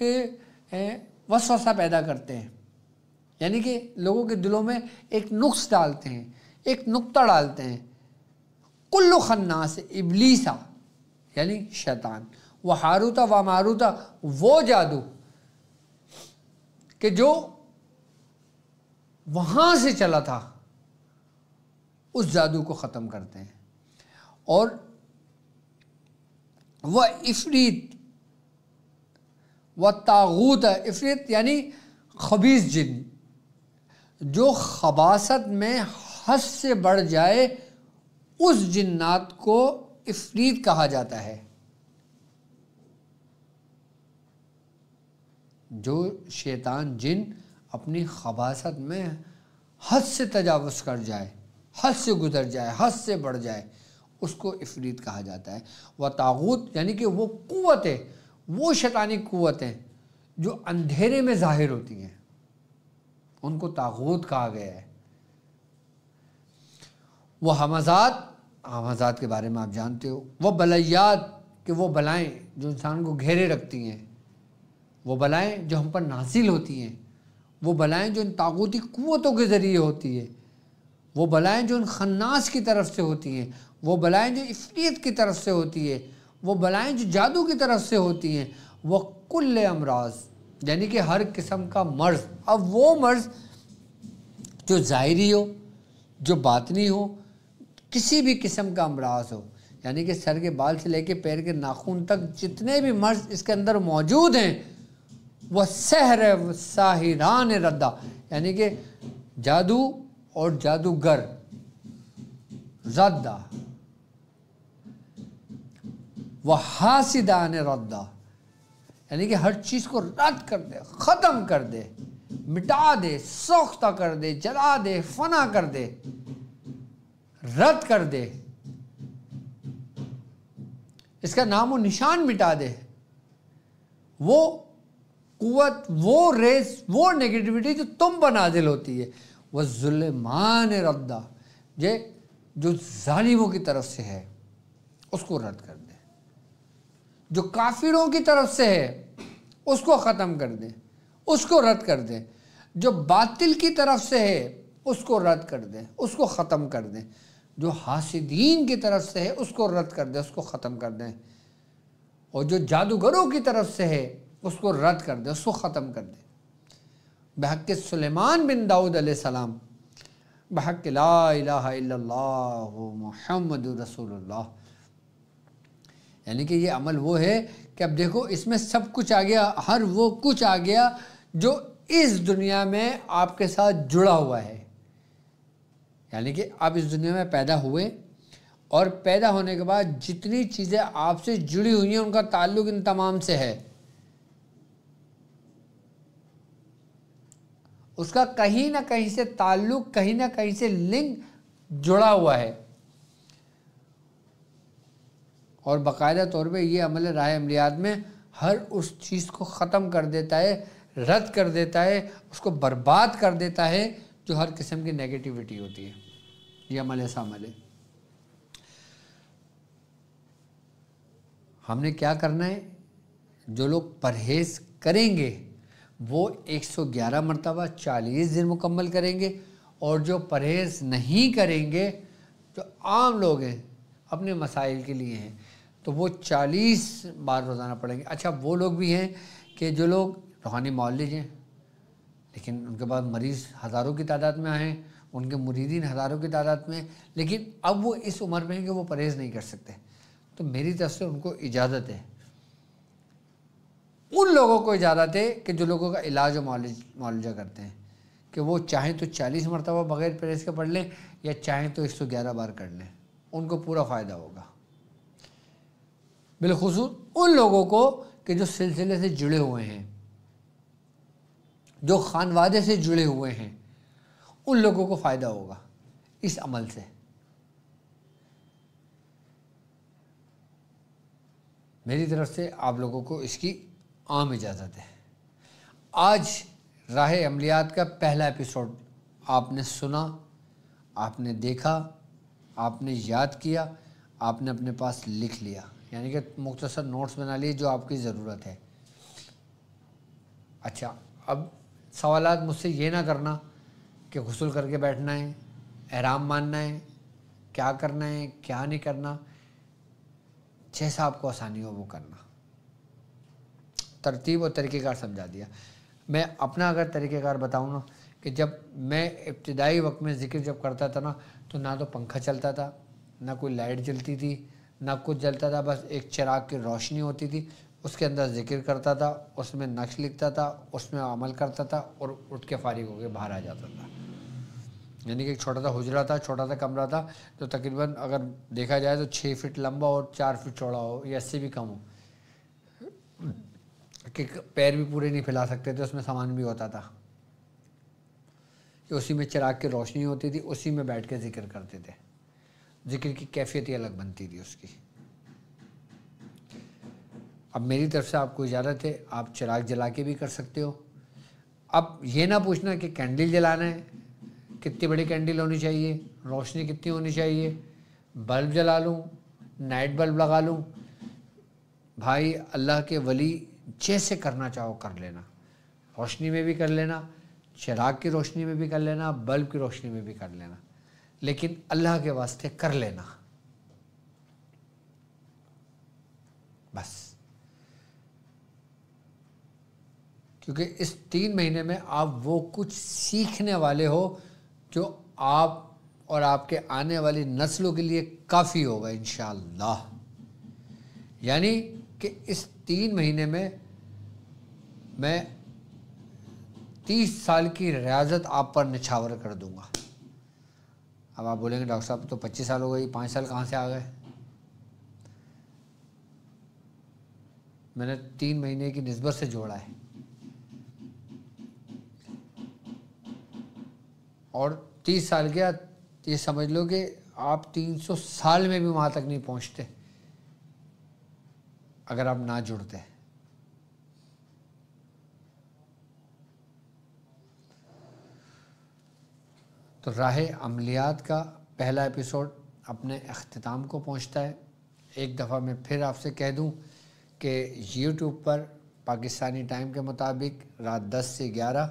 वसवसा पैदा करते हैं यानी कि लोगों के दिलों में एक नुक्स डालते हैं एक नुक्ता डालते हैं कुल्लु खन्नास इबलीसा यानी शैतान व हारूता व मारूता वो जादू कि जो वहाँ से चला था उस जादू को ख़त्म करते हैं और व इफरीत व तागूत इफरीत यानी खबीस जिन जो खबासत में हस से बढ़ जाए उस जिन्नात को इफरीत कहा जाता है जो शैतान जिन अपनी खबासत में हद से तजावज़ कर जाए हद से गुजर जाए हद से बढ़ जाए उसको इफरीत कहा जाता है व तागूत यानी कि वो क़वतें वो शैतानी क़वतें जो अंधेरे में ज़ाहिर होती हैं उनको तागूत कहा गया है वह हमजात हमजात के बारे में आप जानते हो वह बलयात कि वो बलाएँ जो इंसान को घेरे रखती हैं वो बलाएँ जो हम पर नासिल होती हैं वो बलाएँ जो इन ताकूती क़वतों के ज़रिए होती है वो बलाएँ जो इन खन्नास की तरफ से होती हैं वो बलाएँ जो इफ्रीत की तरफ से होती है वो बलाएँ जो जादू की तरफ से होती हैं वह कुल अमराज यानी कि हर किस्म का मर्ज़ अब वो मर्ज़ जो ज़ाहरी हो जो बातनी हो किसी भी किस्म का अमराज हो यानी कि सर के बाल से लेके पैर के नाखून तक जितने भी मर्ज इसके अंदर मौजूद हैं वह सहर साहिरान रद्दा यानी कि जादू और जादूगर रद्दा वह ने रद्दा यानी कि हर चीज़ को रद्द कर दे ख़त्म कर दे मिटा दे सोख्ता कर दे जला दे फना कर दे रद्द कर दे इसका नाम और निशान मिटा दे वो कुत वो रेस वो नेगेटिविटी जो तुम पर नाजिल होती है वह जुल्मान रद्दा ये जो जालिमों की तरफ से है उसको रद्द कर दे जो काफिरों की तरफ से है उसको ख़त्म कर दें उसको रद्द कर दें जो बातिल की तरफ से है उसको रद्द कर दें उसको ख़त्म कर दें जो हासिदीन की तरफ से है उसको रद्द कर दें उसको ख़त्म कर दें और जो जादूगरों की तरफ से है उसको रद्द कर दें उसको ख़त्म कर दें बहक सलेमान बिन दाऊद सलाम बहक ला महमद रसूलुल्लाह यानी कि ये अमल वो है कि अब देखो इसमें सब कुछ आ गया हर वो कुछ आ गया जो इस दुनिया में आपके साथ जुड़ा हुआ है यानी कि आप इस दुनिया में पैदा हुए और पैदा होने के बाद जितनी चीज़ें आपसे जुड़ी हुई हैं उनका ताल्लुक इन तमाम से है उसका कहीं ना कहीं से ताल्लुक कहीं ना कहीं से लिंक जुड़ा हुआ है और बाकायदा तौर पे ये अमल राय अमलियात में हर उस चीज़ को ख़त्म कर देता है रद्द कर देता है उसको बर्बाद कर देता है जो हर किस्म की नेगेटिविटी होती है ये अमल ऐसा अमल है हमने क्या करना है जो लोग परहेज़ करेंगे वो 111 मरतबा 40 दिन मुकम्मल करेंगे और जो परहेज़ नहीं करेंगे जो आम लोग हैं अपने मसाइल के लिए हैं तो वो चालीस बार रोज़ाना पढ़ेंगे अच्छा वो लोग भी हैं कि जो लोग रूहानी मौलज हैं लेकिन उनके बाद मरीज़ हज़ारों की तादाद में आए उनके मुरीदीन हज़ारों की तादाद में लेकिन अब वो इस उम्र में हैं कि वो परहेज़ नहीं कर सकते तो मेरी तरफ से उनको इजाज़त है उन लोगों को इजाज़त है कि जो लोगों का इलाज और मौलज मुआवजा करते हैं कि वो चाहें तो चालीस मरतबा बग़ैर परहेज़ के पढ़ लें या चाहें तो एक सौ ग्यारह बार कर लें उनको पूरा फ़ायदा होगा बिलखसूस उन लोगों को कि जो सिलसिले से जुड़े हुए हैं जो खानवादे से जुड़े हुए हैं उन लोगों को फ़ायदा होगा इस अमल से मेरी तरफ से आप लोगों को इसकी आम इजाज़त है आज राह अमलियात का पहला एपिसोड आपने सुना आपने देखा आपने याद किया आपने अपने पास लिख लिया यानी कि मुख्तसर नोट्स बना लिए जो आपकी ज़रूरत है अच्छा अब सवाल मुझसे ये ना करना कि गसल करके बैठना है आराम मानना है क्या करना है क्या नहीं करना जैसा आपको आसानी हो वो करना तरतीब और तरीक़ेकार समझा दिया मैं अपना अगर तरीक़ेकार बताऊँ ना कि जब मैं इब्तदाई वक्त में ज़िक्र जब करता था ना तो ना तो पंखा चलता था ना कोई लाइट जलती थी ना कुछ जलता था बस एक चिराग की रोशनी होती थी उसके अंदर जिक्र करता था उसमें नक्श लिखता था उसमें अमल करता था और उठ के फारिग होकर बाहर आ जाता था यानी कि एक छोटा सा हुजरा था छोटा सा कमरा था तो तकरीबन अगर देखा जाए तो छः फिट लंबा और चार फिट चौड़ा हो या इससे भी कम हो कि पैर भी पूरे नहीं फैला सकते थे उसमें सामान भी होता था कि उसी में चिराग की रोशनी होती थी उसी में बैठ के जिक्र करते थे जिक्र की कैफियत ही अलग बनती थी उसकी अब मेरी तरफ से आपको इजाज़त है आप चिराग जला के भी कर सकते हो अब ये ना पूछना कि कैंडल जलाना है कितनी बड़ी कैंडल होनी चाहिए रोशनी कितनी होनी चाहिए बल्ब जला लूँ नाइट बल्ब लगा लूँ भाई अल्लाह के वली जैसे करना चाहो कर लेना रोशनी में भी कर लेना चिराग की रोशनी में भी कर लेना बल्ब की रोशनी में भी कर लेना लेकिन अल्लाह के वास्ते कर लेना बस क्योंकि इस तीन महीने में आप वो कुछ सीखने वाले हो जो आप और आपके आने वाली नस्लों के लिए काफ़ी होगा इन यानी कि इस तीन महीने में मैं तीस साल की रियाजत आप पर निछावर कर दूंगा अब आप बोलेंगे डॉक्टर साहब तो पच्चीस साल हो गई पाँच साल कहाँ से आ गए मैंने तीन महीने की नस्बत से जोड़ा है और तीस साल के ये समझ लो कि आप 300 साल में भी वहाँ तक नहीं पहुँचते अगर आप ना जुड़ते तो राह अमलियात का पहला एपिसोड अपने अख्ताम को पहुंचता है एक दफ़ा मैं फिर आपसे कह दूं कि यूट्यूब पर पाकिस्तानी टाइम के मुताबिक रात 10 से 11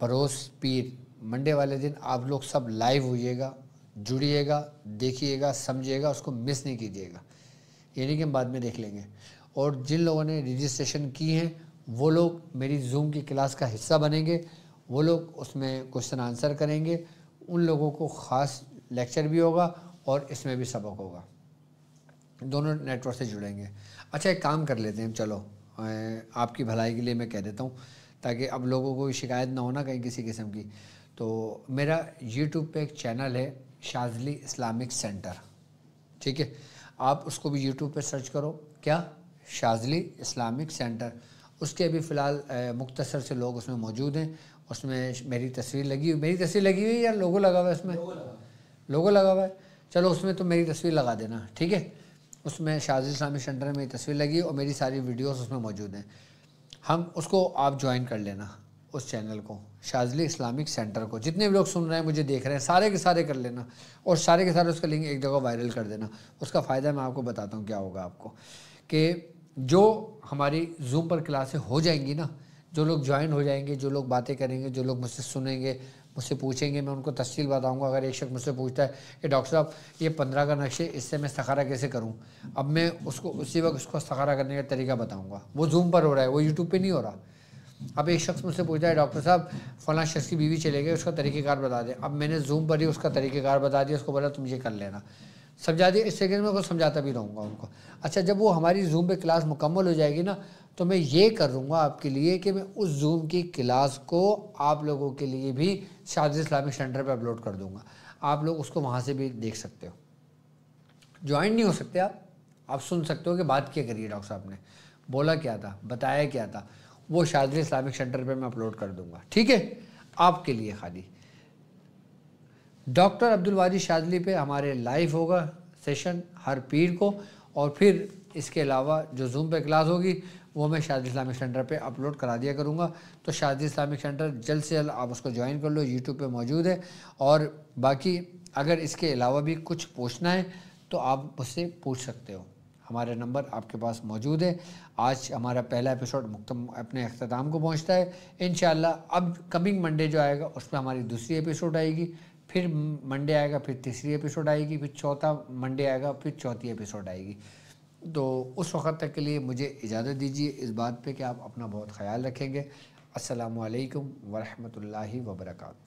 परोस पीर मंडे वाले दिन आप लोग सब लाइव होइएगा जुड़िएगा देखिएगा समझिएगा उसको मिस नहीं कीजिएगा यानी कि हम बाद में देख लेंगे और जिन लोगों ने रजिस्ट्रेशन की हैं वो लोग मेरी जूम की क्लास का हिस्सा बनेंगे वो लोग उसमें क्वेश्चन आंसर करेंगे उन लोगों को ख़ास लेक्चर भी होगा और इसमें भी सबक होगा दोनों नेटवर्क से जुड़ेंगे अच्छा एक काम कर लेते हैं चलो आपकी भलाई के लिए मैं कह देता हूँ ताकि अब लोगों को शिकायत ना हो ना कहीं किसी किस्म की तो मेरा यूट्यूब पे एक चैनल है शाजली इस्लामिक सेंटर ठीक है आप उसको भी यूट्यूब पे सर्च करो क्या शाजली इस्लामिक सेंटर उसके अभी फ़िलहाल मुख्तसर से लोग उसमें मौजूद हैं उसमें मेरी तस्वीर लगी हुई मेरी तस्वीर लगी हुई या लोगो लगा हुआ है उसमें लोगो लगा हुआ है चलो उसमें तो मेरी तस्वीर लगा देना ठीक है उसमें शाजी इस्लामी सेंटर में मेरी तस्वीर लगी और मेरी सारी वीडियोस उसमें मौजूद हैं हम उसको आप ज्वाइन कर लेना उस चैनल को शाजली इस्लामिक सेंटर को जितने भी लोग सुन रहे हैं मुझे देख रहे हैं सारे के सारे कर लेना और सारे के सारे उसका लिंक एक जगह वायरल कर देना उसका फ़ायदा मैं आपको बताता हूँ क्या होगा आपको कि जो हमारी जूम पर क्लासें हो जाएंगी ना जो लोग ज्वाइन हो जाएंगे जो लोग बातें करेंगे जो लोग मुझसे सुनेंगे मुझसे पूछेंगे मैं उनको तफसील बताऊंगा अगर एक शख्स मुझसे पूछता है कि डॉक्टर साहब ये पंद्रह का नक्शे इससे मैं सखारा कैसे करूँ अब मैं उसको उसी वक्त उसको सखारा करने का तरीका बताऊँगा वो जूम पर हो रहा है वो यूट्यूब पर नहीं हो रहा अब एक शख्स मुझसे पूछता है डॉक्टर साहब फला शख्स की बीवी चले गए उसका तरीक़ेकार बता दें अब मैंने जूम पर ही उसका तरीक़ेकार बता दिया उसको बोला तुम ये कर लेना समझा दिया इस सेकेंड में उसको समझाता भी रहूँगा उनको अच्छा जब वो हमारी जूम पर क्लास मुकम्मल हो जाएगी ना तो मैं ये करूँगा आपके लिए कि मैं उस जूम की क्लास को आप लोगों के लिए भी शादी इस्लामिक सेंटर पर अपलोड कर दूँगा आप लोग उसको वहाँ से भी देख सकते हो ज्वाइन नहीं हो सकते आप आप सुन सकते हो कि बात क्या करिए डॉक्टर साहब ने बोला क्या था बताया क्या था वो शादी इस्लामिक सेंटर पर मैं अपलोड कर दूँगा ठीक है आपके लिए खाली डॉक्टर अब्दुल वाजी शादली पे हमारे लाइव होगा सेशन हर पीर को और फिर इसके अलावा जो जूम पे क्लास होगी वो मैं शादी इस्लामिक सेंटर पे अपलोड करा दिया करूँगा तो शादी इस्लामिक सेंटर जल्द से जल्द आप उसको ज्वाइन कर लो यूट्यूब पे मौजूद है और बाकी अगर इसके अलावा भी कुछ पूछना है तो आप उससे पूछ सकते हो हमारे नंबर आपके पास मौजूद है आज हमारा पहला एपिसोड मुक्तम अपने अख्ताम को पहुँचता है इन अब कमिंग मंडे जो आएगा उस पर हमारी दूसरी एपिसोड आएगी फिर मंडे आएगा फिर तीसरी एपिसोड आएगी फिर चौथा मंडे आएगा फिर चौथी एपिसोड आएगी तो उस वक्त तक के लिए मुझे इजाज़त दीजिए इस बात पे कि आप अपना बहुत ख्याल रखेंगे असलकम वरहमल वर्का